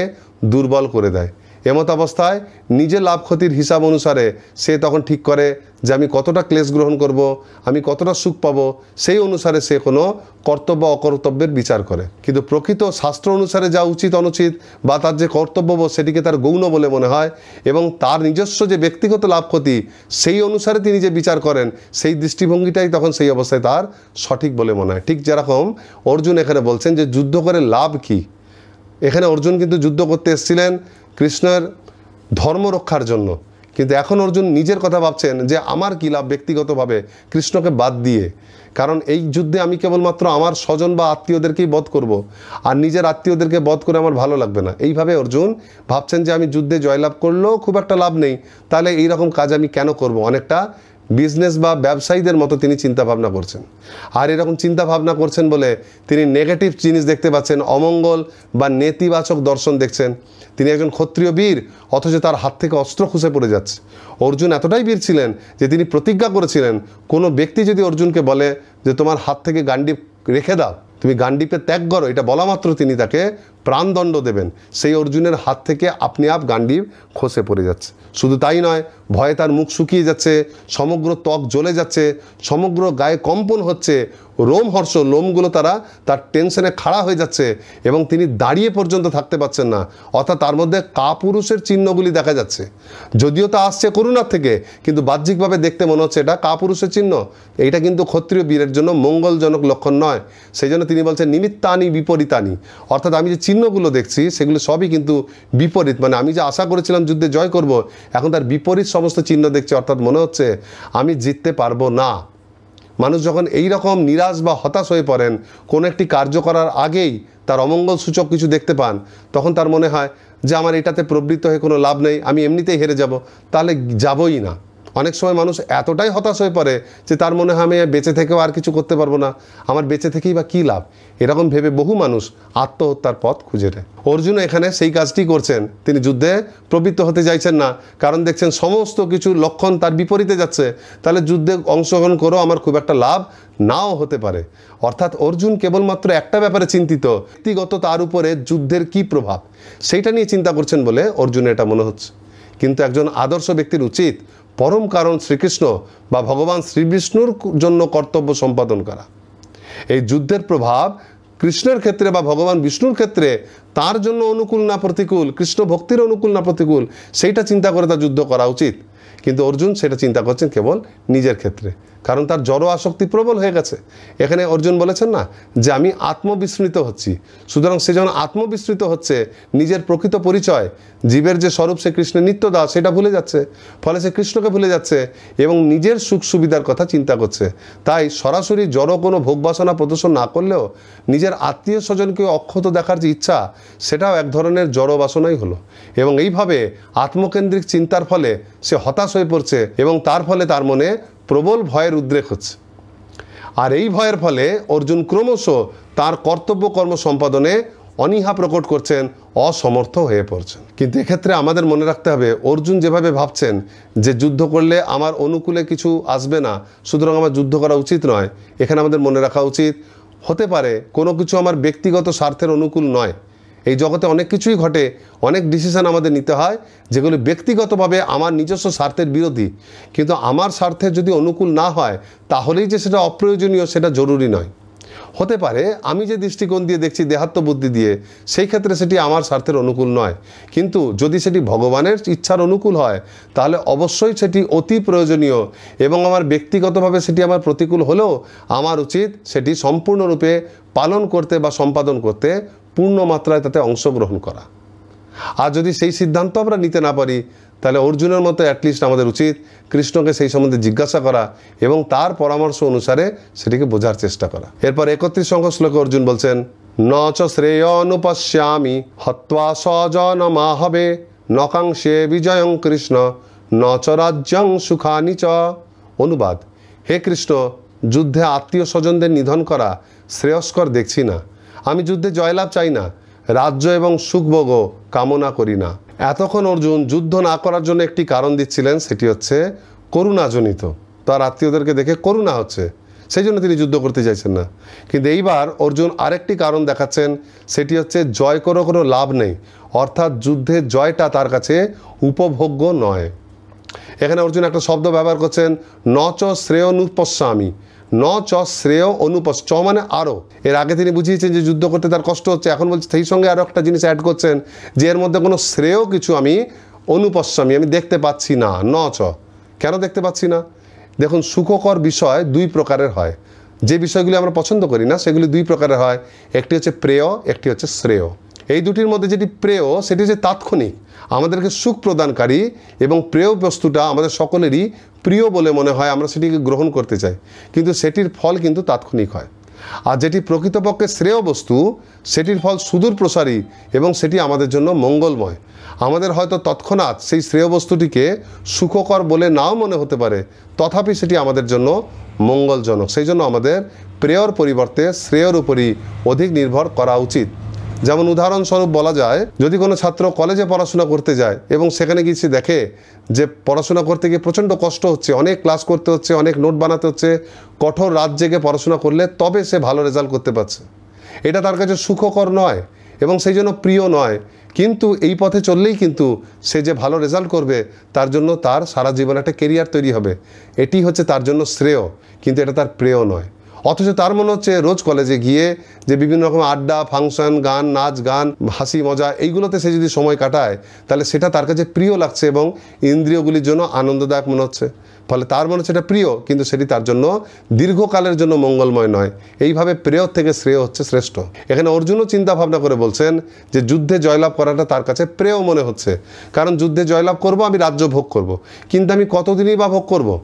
দুর্বল করে দেয় এমত অবস্থায় নিজে লাভ ক্ষতির হিসাব অনুসারে সে তখন ঠিক করে যে আমি কতটা ক্লেশ গ্রহণ করব আমি কতটা সুখ পাব সেই অনুসারে সে কোনো কর্তব্য অকর্তব্যের বিচার করে কিন্তু প্রকৃত শাস্ত্র অনুসারে যা উচিত অনুচিত বা তার যে কর্তব্য সেটিকে তার গৌণ বলে মনে হয় এবং তার নিজস্ব যে ব্যক্তিগত লাভ ক্ষতি সেই অনুসারে তিনি যে বিচার করেন সেই দৃষ্টিভঙ্গিটাই তখন সেই অবস্থায় তার সঠিক বলে মনে হয় ঠিক যেরকম অর্জুন এখানে বলছেন যে যুদ্ধ করে লাভ কী এখানে অর্জুন কিন্তু যুদ্ধ করতে এসেছিলেন কৃষ্ণের ধর্ম রক্ষার জন্য কিন্তু এখন অর্জুন নিজের কথা ভাবছেন যে আমার কী লাভ ব্যক্তিগতভাবে কৃষ্ণকে বাদ দিয়ে কারণ এই যুদ্ধে আমি কেবলমাত্র আমার স্বজন বা আত্মীয়দেরকেই বধ করব। আর নিজের আত্মীয়দেরকে বধ করে আমার ভালো লাগবে না এইভাবে অর্জুন ভাবছেন যে আমি যুদ্ধে জয়লাভ করলেও খুব একটা লাভ নেই তাহলে এইরকম কাজ আমি কেন করব অনেকটা বিজনেস বা ব্যবসায়ীদের মতো তিনি চিন্তা ভাবনা করছেন আর এরকম চিন্তাভাবনা করছেন বলে তিনি নেগেটিভ জিনিস দেখতে পাচ্ছেন অমঙ্গল বা নেতিবাচক দর্শন দেখছেন তিনি একজন ক্ষত্রিয় বীর অথচ তার হাত থেকে অস্ত্র খুঁজে পড়ে যাচ্ছে অর্জুন এতটাই বীর ছিলেন যে তিনি প্রতিজ্ঞা করেছিলেন কোনো ব্যক্তি যদি অর্জুনকে বলে যে তোমার হাত থেকে গান্ডিপ রেখে দাও তুমি গান্ডিপে ত্যাগ করো এটা বলা মাত্র তিনি তাকে প্রাণদণ্ড দেবেন সেই অর্জুনের হাত থেকে আপনি আপ গান্ডিব খসে পড়ে যাচ্ছে শুধু তাই নয় ভয়ে তার মুখ শুকিয়ে যাচ্ছে সমগ্র ত্বক জ্বলে যাচ্ছে সমগ্র গায়ে কম্পন হচ্ছে হর্ষ লোমগুলো তারা তার টেনশনে খাড়া হয়ে যাচ্ছে এবং তিনি দাঁড়িয়ে পর্যন্ত থাকতে পারছেন না অর্থাৎ তার মধ্যে কাপুরুষের চিহ্নগুলি দেখা যাচ্ছে যদিও তা আসছে করুণার থেকে কিন্তু বাহ্যিকভাবে দেখতে মনে হচ্ছে এটা কাপুরুষের চিহ্ন এইটা কিন্তু ক্ষত্রিয় বীরের জন্য মঙ্গলজনক লক্ষণ নয় সেই জন্য তিনি বলছেন নিমিত্তানি বিপরীতানি অর্থাৎ আমি যে চিহ্ন চিহ্নগুলো দেখছি সেগুলো সবই কিন্তু বিপরীত মানে আমি যে আশা করেছিলাম যুদ্ধে জয় করব এখন তার বিপরীত সমস্ত চিহ্ন দেখছি অর্থাৎ মনে হচ্ছে আমি জিততে পারবো না মানুষ যখন এই রকম নিরাশ বা হতাশ হয়ে পড়েন কোনো একটি কার্য করার আগেই তার অমঙ্গল সূচক কিছু দেখতে পান তখন তার মনে হয় যে আমার এটাতে প্রবৃত্ত হয়ে কোনো লাভ নেই আমি এমনিতেই হেরে যাব তাহলে যাবই না অনেক সময় মানুষ এতটাই হতাশ হয়ে পড়ে যে তার মনে হয় আমি বেঁচে থেকেও আর কিছু করতে পারবো না আমার বেঁচে থেকেই বা কী লাভ এরকম ভেবে বহু মানুষ আত্মহত্যার পথ খুঁজে নেয় অর্জুন এখানে সেই কাজটি করছেন তিনি যুদ্ধে প্রবৃত্ত হতে চাইছেন না কারণ দেখছেন সমস্ত কিছু লক্ষণ তার বিপরীতে যাচ্ছে তাহলে যুদ্ধে অংশগ্রহণ করো আমার খুব একটা লাভ নাও হতে পারে অর্থাৎ অর্জুন কেবলমাত্র একটা ব্যাপারে চিন্তিত ব্যক্তিগত তার উপরে যুদ্ধের কি প্রভাব সেইটা নিয়ে চিন্তা করছেন বলে অর্জুন এটা মনে হচ্ছে কিন্তু একজন আদর্শ ব্যক্তির উচিত পরম কারণ শ্রীকৃষ্ণ বা ভগবান শ্রীবিষ্ণুর জন্য কর্তব্য সম্পাদন করা এই যুদ্ধের প্রভাব কৃষ্ণের ক্ষেত্রে বা ভগবান বিষ্ণুর ক্ষেত্রে তার জন্য অনুকূল না প্রতিকূল কৃষ্ণ ভক্তির অনুকূল না প্রতিকূল সেইটা চিন্তা করে তার যুদ্ধ করা উচিত কিন্তু অর্জুন সেটা চিন্তা করছেন কেবল নিজের ক্ষেত্রে কারণ তার জড় আসক্তি প্রবল হয়ে গেছে এখানে অর্জুন বলেছেন না যে আমি আত্মবিস্মৃত হচ্ছি সুতরাং সে যখন আত্মবিস্মৃত হচ্ছে নিজের প্রকৃত পরিচয় জীবের যে স্বরূপ সে কৃষ্ণের নিত্য দাও সেটা ভুলে যাচ্ছে ফলে সে কৃষ্ণকে ভুলে যাচ্ছে এবং নিজের সুখ সুবিধার কথা চিন্তা করছে তাই সরাসরি জড় কোনো ভোগ বাসনা প্রদর্শন না করলেও নিজের আত্মীয় স্বজনকে অক্ষত দেখার যে ইচ্ছা সেটাও এক ধরনের জড় বাসনাই হলো এবং এইভাবে আত্মকেন্দ্রিক চিন্তার ফলে সে হতাশ হয়ে পড়ছে এবং তার ফলে তার মনে প্রবল ভয়ের উদ্রেক হচ্ছে আর এই ভয়ের ফলে অর্জুন ক্রমশ তার কর্তব্য কর্ম সম্পাদনে অনীহা প্রকট করছেন অসমর্থ হয়ে পড়ছেন কিন্তু এক্ষেত্রে আমাদের মনে রাখতে হবে অর্জুন যেভাবে ভাবছেন যে যুদ্ধ করলে আমার অনুকূলে কিছু আসবে না সুতরাং আমার যুদ্ধ করা উচিত নয় এখানে আমাদের মনে রাখা উচিত হতে পারে কোনো কিছু আমার ব্যক্তিগত স্বার্থের অনুকূল নয় এই জগতে অনেক কিছুই ঘটে অনেক ডিসিশান আমাদের নিতে হয় যেগুলি ব্যক্তিগতভাবে আমার নিজস্ব স্বার্থের বিরোধী কিন্তু আমার স্বার্থে যদি অনুকূল না হয় তাহলেই যে সেটা অপ্রয়োজনীয় সেটা জরুরি নয় হতে পারে আমি যে দৃষ্টিকোণ দিয়ে দেখছি দেহাত্ম বুদ্ধি দিয়ে সেই ক্ষেত্রে সেটি আমার স্বার্থের অনুকূল নয় কিন্তু যদি সেটি ভগবানের ইচ্ছার অনুকূল হয় তাহলে অবশ্যই সেটি অতি প্রয়োজনীয় এবং আমার ব্যক্তিগতভাবে সেটি আমার প্রতিকূল হলেও আমার উচিত সেটি সম্পূর্ণরূপে পালন করতে বা সম্পাদন করতে পূর্ণ মাত্রায় তাতে অংশগ্রহণ করা আর যদি সেই সিদ্ধান্ত আমরা নিতে না পারি তাহলে অর্জুনের মতো অ্যাটলিস্ট আমাদের উচিত কৃষ্ণকে সেই সম্বন্ধে জিজ্ঞাসা করা এবং তার পরামর্শ অনুসারে সেটিকে বোঝার চেষ্টা করা এরপর একত্রিশ সংখ্য শ্লোকে অর্জুন বলছেন ন চ শ্রেয় অনুপশ্যামি হত্বা সজন মা হবে নকাংশে বিজয়ং কৃষ্ণ ন চ রাজ্যং সুখানি চ অনুবাদ হে কৃষ্ণ যুদ্ধে আত্মীয় স্বজনদের নিধন করা শ্রেয়স্কর দেখছি না আমি যুদ্ধে জয়লাভ চাই না রাজ্য এবং সুখভোগ কামনা করি না এতক্ষণ অর্জুন যুদ্ধ না করার জন্য একটি কারণ দিচ্ছিলেন সেটি হচ্ছে করুণাজনিত তার আত্মীয়দেরকে দেখে করুণা হচ্ছে সেই জন্য তিনি যুদ্ধ করতে চাইছেন না কিন্তু এইবার অর্জুন আরেকটি কারণ দেখাচ্ছেন সেটি হচ্ছে জয় করো কোনো লাভ নেই অর্থাৎ যুদ্ধের জয়টা তার কাছে উপভোগ্য নয় এখানে অর্জুন একটা শব্দ ব্যবহার করছেন নচ নুপস্বামী ন চ শ্রেয় অনুপস চ মানে আরও এর আগে তিনি বুঝিয়েছেন যে যুদ্ধ করতে তার কষ্ট হচ্ছে এখন বলছে সেই সঙ্গে আরও একটা জিনিস অ্যাড করছেন যে এর মধ্যে কোনো শ্রেয় কিছু আমি অনুপস্বামী আমি দেখতে পাচ্ছি না ন চ কেন দেখতে পাচ্ছি না দেখুন সুখকর বিষয় দুই প্রকারের হয় যে বিষয়গুলি আমরা পছন্দ করি না সেগুলি দুই প্রকারের হয় একটি হচ্ছে প্রেয় একটি হচ্ছে শ্রেয় এই দুটির মধ্যে যেটি প্রেয় সেটি হচ্ছে তাৎক্ষণিক আমাদেরকে সুখ প্রদানকারী এবং প্রেয় বস্তুটা আমাদের সকলেরই প্রিয় বলে মনে হয় আমরা সেটিকে গ্রহণ করতে চাই কিন্তু সেটির ফল কিন্তু তাৎক্ষণিক হয় আর যেটি প্রকৃতপক্ষে শ্রেয় বস্তু সেটির ফল সুদূর প্রসারী এবং সেটি আমাদের জন্য মঙ্গলময় আমাদের হয়তো তৎক্ষণাৎ সেই শ্রেয় বস্তুটিকে সুখকর বলে নাও মনে হতে পারে তথাপি সেটি আমাদের জন্য মঙ্গলজনক সেই জন্য আমাদের প্রেয়র পরিবর্তে শ্রেয়র উপরই অধিক নির্ভর করা উচিত যেমন উদাহরণস্বরূপ বলা যায় যদি কোনো ছাত্র কলেজে পড়াশোনা করতে যায় এবং সেখানে গিয়ে সে দেখে যে পড়াশোনা করতে গিয়ে প্রচণ্ড কষ্ট হচ্ছে অনেক ক্লাস করতে হচ্ছে অনেক নোট বানাতে হচ্ছে কঠোর রাত জেগে পড়াশোনা করলে তবে সে ভালো রেজাল্ট করতে পারছে এটা তার কাছে সুখকর নয় এবং সেই জন্য প্রিয় নয় কিন্তু এই পথে চললেই কিন্তু সে যে ভালো রেজাল্ট করবে তার জন্য তার সারা জীবন একটা কেরিয়ার তৈরি হবে এটি হচ্ছে তার জন্য শ্রেয় কিন্তু এটা তার প্রেয় নয় অথচ তার মনে হচ্ছে রোজ কলেজে গিয়ে যে বিভিন্ন রকম আড্ডা ফাংশন গান নাচ গান হাসি মজা এইগুলোতে সে যদি সময় কাটায় তাহলে সেটা তার কাছে প্রিয় লাগছে এবং ইন্দ্রিয়গুলির জন্য আনন্দদায়ক মনে হচ্ছে ফলে তার মনে হচ্ছে এটা প্রিয় কিন্তু সেটি তার জন্য দীর্ঘকালের জন্য মঙ্গলময় নয় এইভাবে প্রেয় থেকে শ্রেয় হচ্ছে শ্রেষ্ঠ এখানে অর্জুনও চিন্তা ভাবনা করে বলছেন যে যুদ্ধে জয়লাভ করাটা তার কাছে প্রেয় মনে হচ্ছে কারণ যুদ্ধে জয়লাভ করব আমি রাজ্য ভোগ করব। কিন্তু আমি কতদিনই বা ভোগ করবো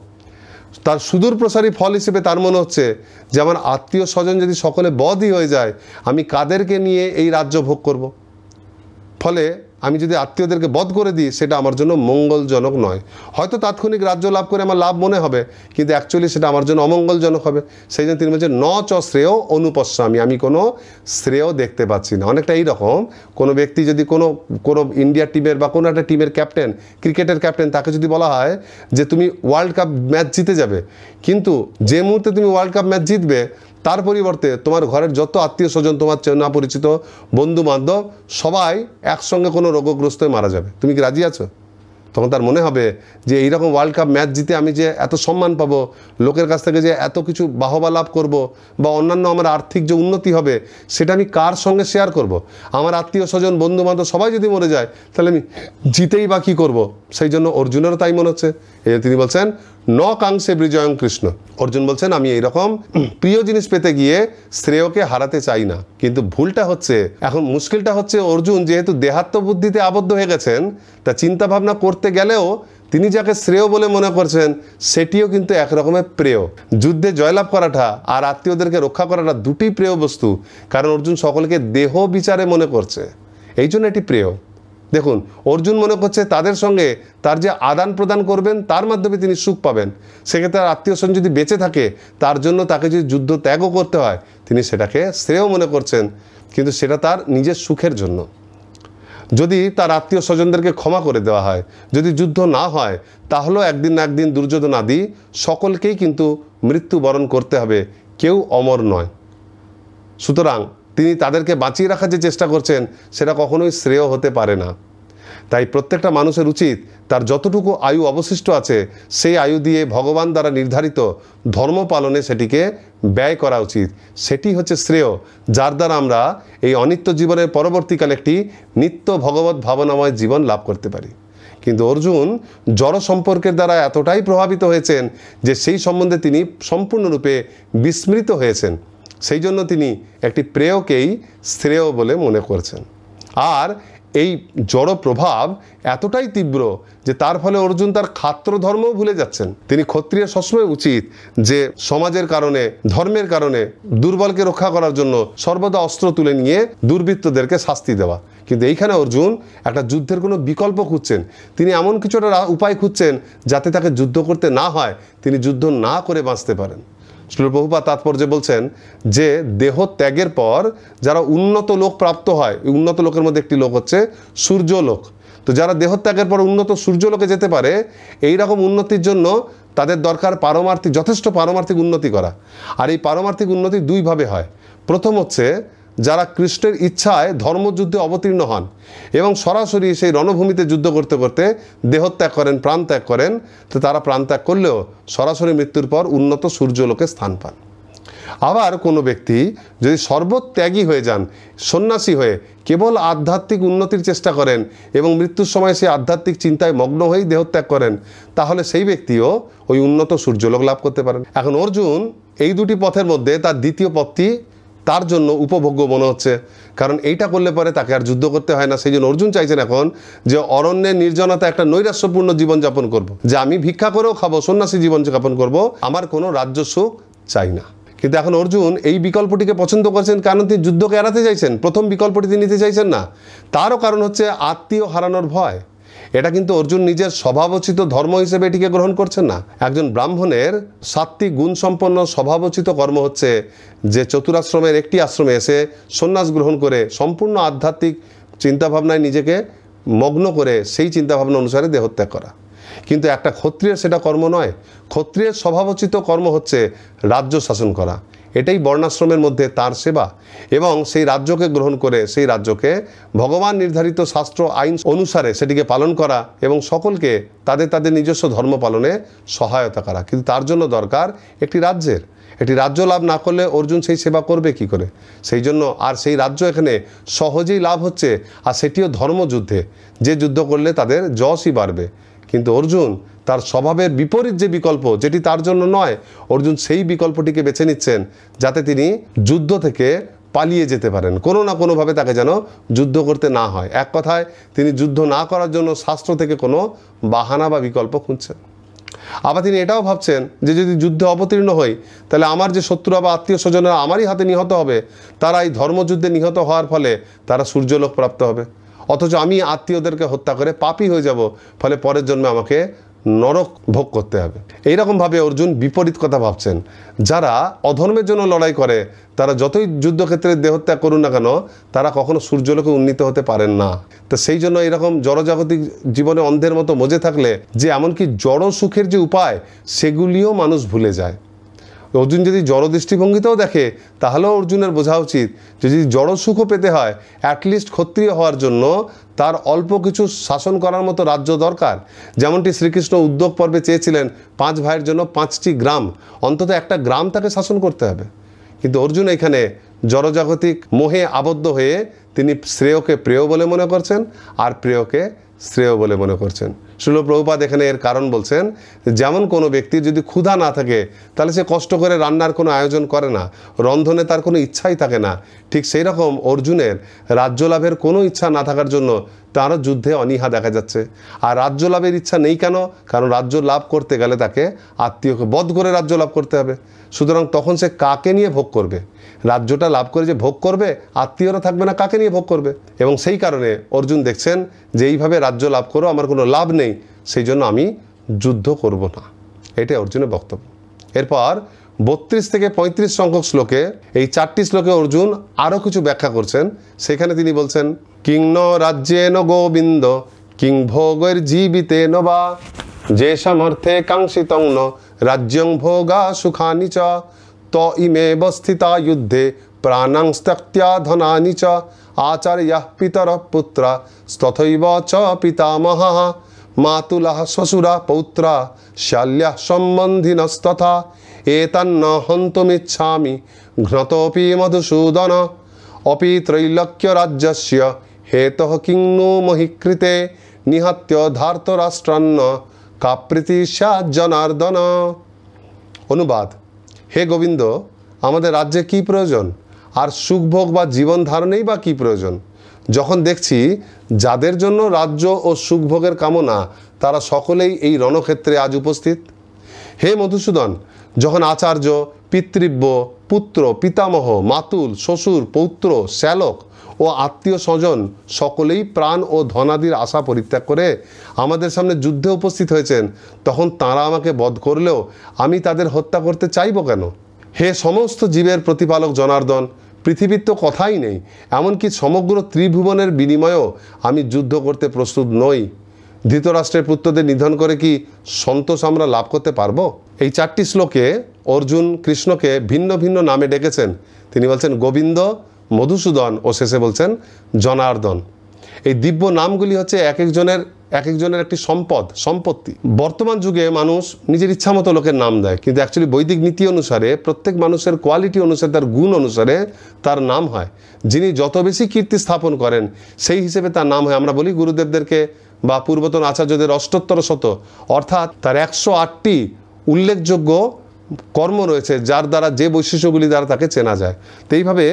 তার সুদূর প্রসারী ফল হিসেবে তার মনে হচ্ছে যে আমার আত্মীয় স্বজন যদি সকলে বদই হয়ে যায় আমি কাদেরকে নিয়ে এই রাজ্য ভোগ করব। ফলে আমি যদি আত্মীয়দেরকে বধ করে দিই সেটা আমার জন্য মঙ্গলজনক নয় হয়তো তাৎক্ষণিক রাজ্য লাভ করে আমার লাভ মনে হবে কিন্তু অ্যাকচুয়ালি সেটা আমার জন্য অমঙ্গলজনক হবে সেই জন্য তিনি বলছেন ন চ শ্রেয় অনুপস্বামী আমি কোনো শ্রেয় দেখতে পাচ্ছি না অনেকটা এইরকম কোনো ব্যক্তি যদি কোনো কোনো ইন্ডিয়া টিমের বা কোনো একটা টিমের ক্যাপ্টেন ক্রিকেটের ক্যাপ্টেন তাকে যদি বলা হয় যে তুমি ওয়ার্ল্ড কাপ ম্যাচ জিতে যাবে কিন্তু যে মুহূর্তে তুমি ওয়ার্ল্ড কাপ ম্যাচ জিতবে তার পরিবর্তে তোমার ঘরের যত আত্মীয় স্বজন তোমার চেনা পরিচিত বন্ধু বান্ধব সবাই একসঙ্গে কোনো রোগগ্রস্ত হয়ে মারা যাবে তুমি কি রাজি আছো তখন তার মনে হবে যে এইরকম ওয়ার্ল্ড কাপ ম্যাচ জিতে আমি যে এত সম্মান পাবো লোকের কাছ থেকে যে এত কিছু বাহবা লাভ করব বা অন্যান্য আমার আর্থিক যে উন্নতি হবে সেটা আমি কার সঙ্গে শেয়ার করব। আমার আত্মীয় স্বজন বন্ধুবান্ধব সবাই যদি মরে যায় তাহলে আমি জিতেই বা কী করবো সেই জন্য অর্জুনেরও তাই মনে হচ্ছে এই তিনি বলছেন নকাংশে বিজয়ং কৃষ্ণ অর্জুন বলছেন আমি এইরকম প্রিয় জিনিস পেতে গিয়ে শ্রেয়কে হারাতে চাই না কিন্তু ভুলটা হচ্ছে এখন মুশকিলটা হচ্ছে অর্জুন যেহেতু দেহাত্ম বুদ্ধিতে আবদ্ধ হয়ে গেছেন তা চিন্তা ভাবনা করতে গেলেও তিনি যাকে শ্রেয় বলে মনে করছেন সেটিও কিন্তু একরকমের প্রেয় যুদ্ধে জয়লাভ করাটা আর আত্মীয়দেরকে রক্ষা করাটা দুটি প্রেয় বস্তু কারণ অর্জুন সকলকে দেহ বিচারে মনে করছে এই জন্য এটি প্রেয় দেখুন অর্জুন মনে করছে তাদের সঙ্গে তার যে আদান প্রদান করবেন তার মাধ্যমে তিনি সুখ পাবেন সেক্ষেত্রে তার আত্মীয় স্বজন যদি বেঁচে থাকে তার জন্য তাকে যদি যুদ্ধ ত্যাগও করতে হয় তিনি সেটাকে শ্রেয় মনে করছেন কিন্তু সেটা তার নিজের সুখের জন্য যদি তার আত্মীয় স্বজনদেরকে ক্ষমা করে দেওয়া হয় যদি যুদ্ধ না হয় তাহলেও একদিন না একদিন দুর্যোধন আদি সকলকেই কিন্তু মৃত্যুবরণ করতে হবে কেউ অমর নয় সুতরাং তিনি তাদেরকে বাঁচিয়ে রাখার যে চেষ্টা করছেন সেটা কখনোই শ্রেয় হতে পারে না তাই প্রত্যেকটা মানুষের উচিত তার যতটুকু আয়ু অবশিষ্ট আছে সেই আয়ু দিয়ে ভগবান দ্বারা নির্ধারিত ধর্ম পালনে সেটিকে ব্যয় করা উচিত সেটি হচ্ছে শ্রেয় যার দ্বারা আমরা এই অনিত্য জীবনের পরবর্তীকালে একটি নিত্য ভগবত ভাবনাময় জীবন লাভ করতে পারি কিন্তু অর্জুন জড় সম্পর্কের দ্বারা এতটাই প্রভাবিত হয়েছেন যে সেই সম্বন্ধে তিনি সম্পূর্ণরূপে বিস্মৃত হয়েছেন সেই জন্য তিনি একটি প্রেয়কেই শ্রেয় বলে মনে করছেন আর এই জড় প্রভাব এতটাই তীব্র যে তার ফলে অর্জুন তার খাত্র ধর্মও ভুলে যাচ্ছেন তিনি ক্ষত্রিয় সবসময় উচিত যে সমাজের কারণে ধর্মের কারণে দুর্বলকে রক্ষা করার জন্য সর্বদা অস্ত্র তুলে নিয়ে দুর্বৃত্তদেরকে শাস্তি দেওয়া কিন্তু এইখানে অর্জুন একটা যুদ্ধের কোনো বিকল্প খুঁজছেন তিনি এমন কিছু একটা উপায় খুঁজছেন যাতে তাকে যুদ্ধ করতে না হয় তিনি যুদ্ধ না করে বাঁচতে পারেন শিলপ্রভুপা তাৎপর্য বলছেন যে দেহ ত্যাগের পর যারা উন্নত লোক প্রাপ্ত হয় উন্নত লোকের মধ্যে একটি লোক হচ্ছে সূর্যলোক তো যারা দেহত্যাগের পর উন্নত সূর্যলোকে যেতে পারে এই রকম উন্নতির জন্য তাদের দরকার পারমার্থিক যথেষ্ট পারমার্থিক উন্নতি করা আর এই পারমার্থিক উন্নতি দুইভাবে হয় প্রথম হচ্ছে যারা কৃষ্ণের ইচ্ছায় ধর্মযুদ্ধে অবতীর্ণ হন এবং সরাসরি সেই রণভূমিতে যুদ্ধ করতে করতে দেহত্যাগ করেন প্রাণ ত্যাগ করেন তো তারা প্রাণ ত্যাগ করলেও সরাসরি মৃত্যুর পর উন্নত সূর্যলোকে স্থান পান আবার কোনো ব্যক্তি যদি সর্বত্যাগী হয়ে যান সন্ন্যাসী হয়ে কেবল আধ্যাত্মিক উন্নতির চেষ্টা করেন এবং মৃত্যুর সময় সেই আধ্যাত্মিক চিন্তায় মগ্ন হয়েই দেহত্যাগ করেন তাহলে সেই ব্যক্তিও ওই উন্নত সূর্যলোক লাভ করতে পারেন এখন অর্জুন এই দুটি পথের মধ্যে তার দ্বিতীয় পথটি তার জন্য উপভোগ্য মনে হচ্ছে কারণ এইটা করলে পরে তাকে আর যুদ্ধ করতে হয় না সেই জন্য অর্জুন চাইছেন এখন যে অরণ্যে নির্জনতা একটা নৈরাশ্যপূর্ণ জীবনযাপন করব। যে আমি ভিক্ষা করেও খাবো সন্ন্যাসী জীবনযাপন করব আমার কোনো রাজ্য সুখ চাই না কিন্তু এখন অর্জুন এই বিকল্পটিকে পছন্দ করছেন কারণ তিনি যুদ্ধকে এড়াতে চাইছেন প্রথম বিকল্পটি তিনি নিতে চাইছেন না তারও কারণ হচ্ছে আত্মীয় হারানোর ভয় এটা কিন্তু অর্জুন নিজের স্বভাবচিত ধর্ম হিসেবে এটিকে গ্রহণ করছেন না একজন ব্রাহ্মণের সাতটি গুণসম্পন্ন স্বভাবচিত কর্ম হচ্ছে যে চতুরাশ্রমের একটি আশ্রমে এসে সন্ন্যাস গ্রহণ করে সম্পূর্ণ আধ্যাত্মিক চিন্তাভাবনায় নিজেকে মগ্ন করে সেই চিন্তাভাবনা অনুসারে দেহত্যাগ করা কিন্তু একটা ক্ষত্রিয়ের সেটা কর্ম নয় ক্ষত্রিয়ের স্বভাবচিত কর্ম হচ্ছে রাজ্য শাসন করা এটাই বর্ণাশ্রমের মধ্যে তার সেবা এবং সেই রাজ্যকে গ্রহণ করে সেই রাজ্যকে ভগবান নির্ধারিত শাস্ত্র আইন অনুসারে সেটিকে পালন করা এবং সকলকে তাদের তাদের নিজস্ব ধর্ম পালনে সহায়তা করা কিন্তু তার জন্য দরকার একটি রাজ্যের একটি রাজ্য লাভ না করলে অর্জুন সেই সেবা করবে কি করে সেই জন্য আর সেই রাজ্য এখানে সহজেই লাভ হচ্ছে আর সেটিও ধর্মযুদ্ধে যে যুদ্ধ করলে তাদের যশই বাড়বে কিন্তু অর্জুন তার স্বভাবের বিপরীত যে বিকল্প যেটি তার জন্য নয় অর্জুন সেই বিকল্পটিকে বেছে নিচ্ছেন যাতে তিনি যুদ্ধ থেকে পালিয়ে যেতে পারেন কোনো না কোনোভাবে তাকে যেন যুদ্ধ করতে না হয় এক কথায় তিনি যুদ্ধ না করার জন্য শাস্ত্র থেকে কোনো বাহানা বা বিকল্প খুঁজছেন আবার তিনি এটাও ভাবছেন যে যদি যুদ্ধে অবতীর্ণ হই তাহলে আমার যে শত্রুরা বা আত্মীয় স্বজনরা আমারই হাতে নিহত হবে তারা এই ধর্মযুদ্ধে নিহত হওয়ার ফলে তারা সূর্যলোক প্রাপ্ত হবে অথচ আমি আত্মীয়দেরকে হত্যা করে পাপি হয়ে যাব ফলে পরের জন্মে আমাকে নরক ভোগ করতে হবে এইরকমভাবে অর্জুন বিপরীত কথা ভাবছেন যারা অধর্মের জন্য লড়াই করে তারা যতই যুদ্ধক্ষেত্রে দেহত্যাগ করুন না কেন তারা কখনো সূর্যলোকে উন্নীত হতে পারেন না তো সেই জন্য এরকম জড়জাগতিক জীবনে অন্ধের মতো মজে থাকলে যে এমনকি জড় সুখের যে উপায় সেগুলিও মানুষ ভুলে যায় অর্জুন যদি জড় দৃষ্টিভঙ্গিতেও দেখে তাহলেও অর্জুনের বোঝা উচিত যে যদি জড় সুখও পেতে হয় অ্যাটলিস্ট ক্ষত্রিয় হওয়ার জন্য তার অল্প কিছু শাসন করার মতো রাজ্য দরকার যেমনটি শ্রীকৃষ্ণ উদ্যোগ পর্বে চেয়েছিলেন পাঁচ ভাইয়ের জন্য পাঁচটি গ্রাম অন্তত একটা গ্রাম তাকে শাসন করতে হবে কিন্তু অর্জুন এখানে জড়জাগতিক মোহে আবদ্ধ হয়ে তিনি শ্রেয়কে প্রেয় বলে মনে করছেন আর প্রেয়কে শ্রেয় বলে মনে করছেন শিল প্রভুপাত এখানে এর কারণ বলছেন যেমন কোনো ব্যক্তির যদি ক্ষুধা না থাকে তাহলে সে কষ্ট করে রান্নার কোনো আয়োজন করে না রন্ধনে তার কোনো ইচ্ছাই থাকে না ঠিক সেই রকম অর্জুনের রাজ্য লাভের কোনো ইচ্ছা না থাকার জন্য তারও যুদ্ধে অনীহা দেখা যাচ্ছে আর রাজ্য লাভের ইচ্ছা নেই কেন কারণ রাজ্য লাভ করতে গেলে তাকে আত্মীয়কে বধ করে রাজ্য লাভ করতে হবে সুতরাং তখন সে কাকে নিয়ে ভোগ করবে রাজ্যটা লাভ করে যে ভোগ করবে আত্মীয়রা থাকবে না কাকে নিয়ে ভোগ করবে এবং সেই কারণে অর্জুন দেখছেন যে এইভাবে রাজ্য লাভ করো আমার কোনো লাভ নেই সেই জন্য আমি যুদ্ধ করব না এটাই অর্জুনের বক্তব্য এরপর বত্রিশ থেকে পঁয়ত্রিশ সংখ্যক শ্লোকে এই চারটি শ্লোকে অর্জুন আরও কিছু ব্যাখ্যা করছেন সেখানে তিনি বলছেন কিং ন রাজ্যে ন গোবিন্দ কিং ভোগের জীবিতে ন বা যে সামর্থ্যে কাঙ্ক্ষিত ন রাজ্যং ভোগা সুখানি চ तो इमेव स्थिता युद्धे प्राणंस्तक्त्या धनानि च आचार्यः पितरः पुत्र तथैव च पितामहः मातुलः श्वशुरः पौत्रा शाल्यः सम्बन्धिनस्तथा एतन्न हन्तुमिच्छामि घ्नतोऽपि मधुसूदन अपि त्रैलक्यराज्यस्य हेतः किं नु महि कृते নিহাত্য ধার্তরাষ্ট্রান্ন কাপ্রীতি সাত জনার্দন অনুবাদ হে গোবিন্দ আমাদের রাজ্যে কি প্রয়োজন আর সুখভোগ বা জীবন ধারণেই বা কি প্রয়োজন যখন দেখছি যাদের জন্য রাজ্য ও সুখভোগের কামনা তারা সকলেই এই রণক্ষেত্রে আজ উপস্থিত হে মধুসূদন যখন আচার্য পিতৃব্য পুত্র পিতামহ মাতুল শ্বশুর পৌত্র শ্যালক ও আত্মীয় স্বজন সকলেই প্রাণ ও ধনাদির আশা পরিত্যাগ করে আমাদের সামনে যুদ্ধে উপস্থিত হয়েছেন তখন তারা আমাকে বধ করলেও আমি তাদের হত্যা করতে চাইব কেন হে সমস্ত জীবের প্রতিপালক জনার্দন পৃথিবীর তো কথাই নেই এমনকি সমগ্র ত্রিভুবনের বিনিময়েও আমি যুদ্ধ করতে প্রস্তুত নই ধৃতরাষ্ট্রের পুত্রদের নিধন করে কি সন্তোষ আমরা লাভ করতে পারব এই চারটি শ্লোকে অর্জুন কৃষ্ণকে ভিন্ন ভিন্ন নামে ডেকেছেন তিনি বলছেন গোবিন্দ মধুসূদন ও শেষে বলছেন জনার্দন এই দিব্য নামগুলি হচ্ছে এক একজনের এক একজনের একটি সম্পদ সম্পত্তি বর্তমান যুগে মানুষ নিজের ইচ্ছা মতো লোকের নাম দেয় কিন্তু অ্যাকচুয়ালি বৈদিক নীতি অনুসারে প্রত্যেক মানুষের কোয়ালিটি অনুসারে তার গুণ অনুসারে তার নাম হয় যিনি যত বেশি কীর্তি স্থাপন করেন সেই হিসেবে তার নাম হয় আমরা বলি গুরুদেবদেরকে বা পূর্বতন আচার্যদের অষ্টোত্তর শত অর্থাৎ তার একশো আটটি উল্লেখযোগ্য কর্ম রয়েছে যার দ্বারা যে বৈশিষ্ট্যগুলি দ্বারা তাকে চেনা যায় তো এইভাবে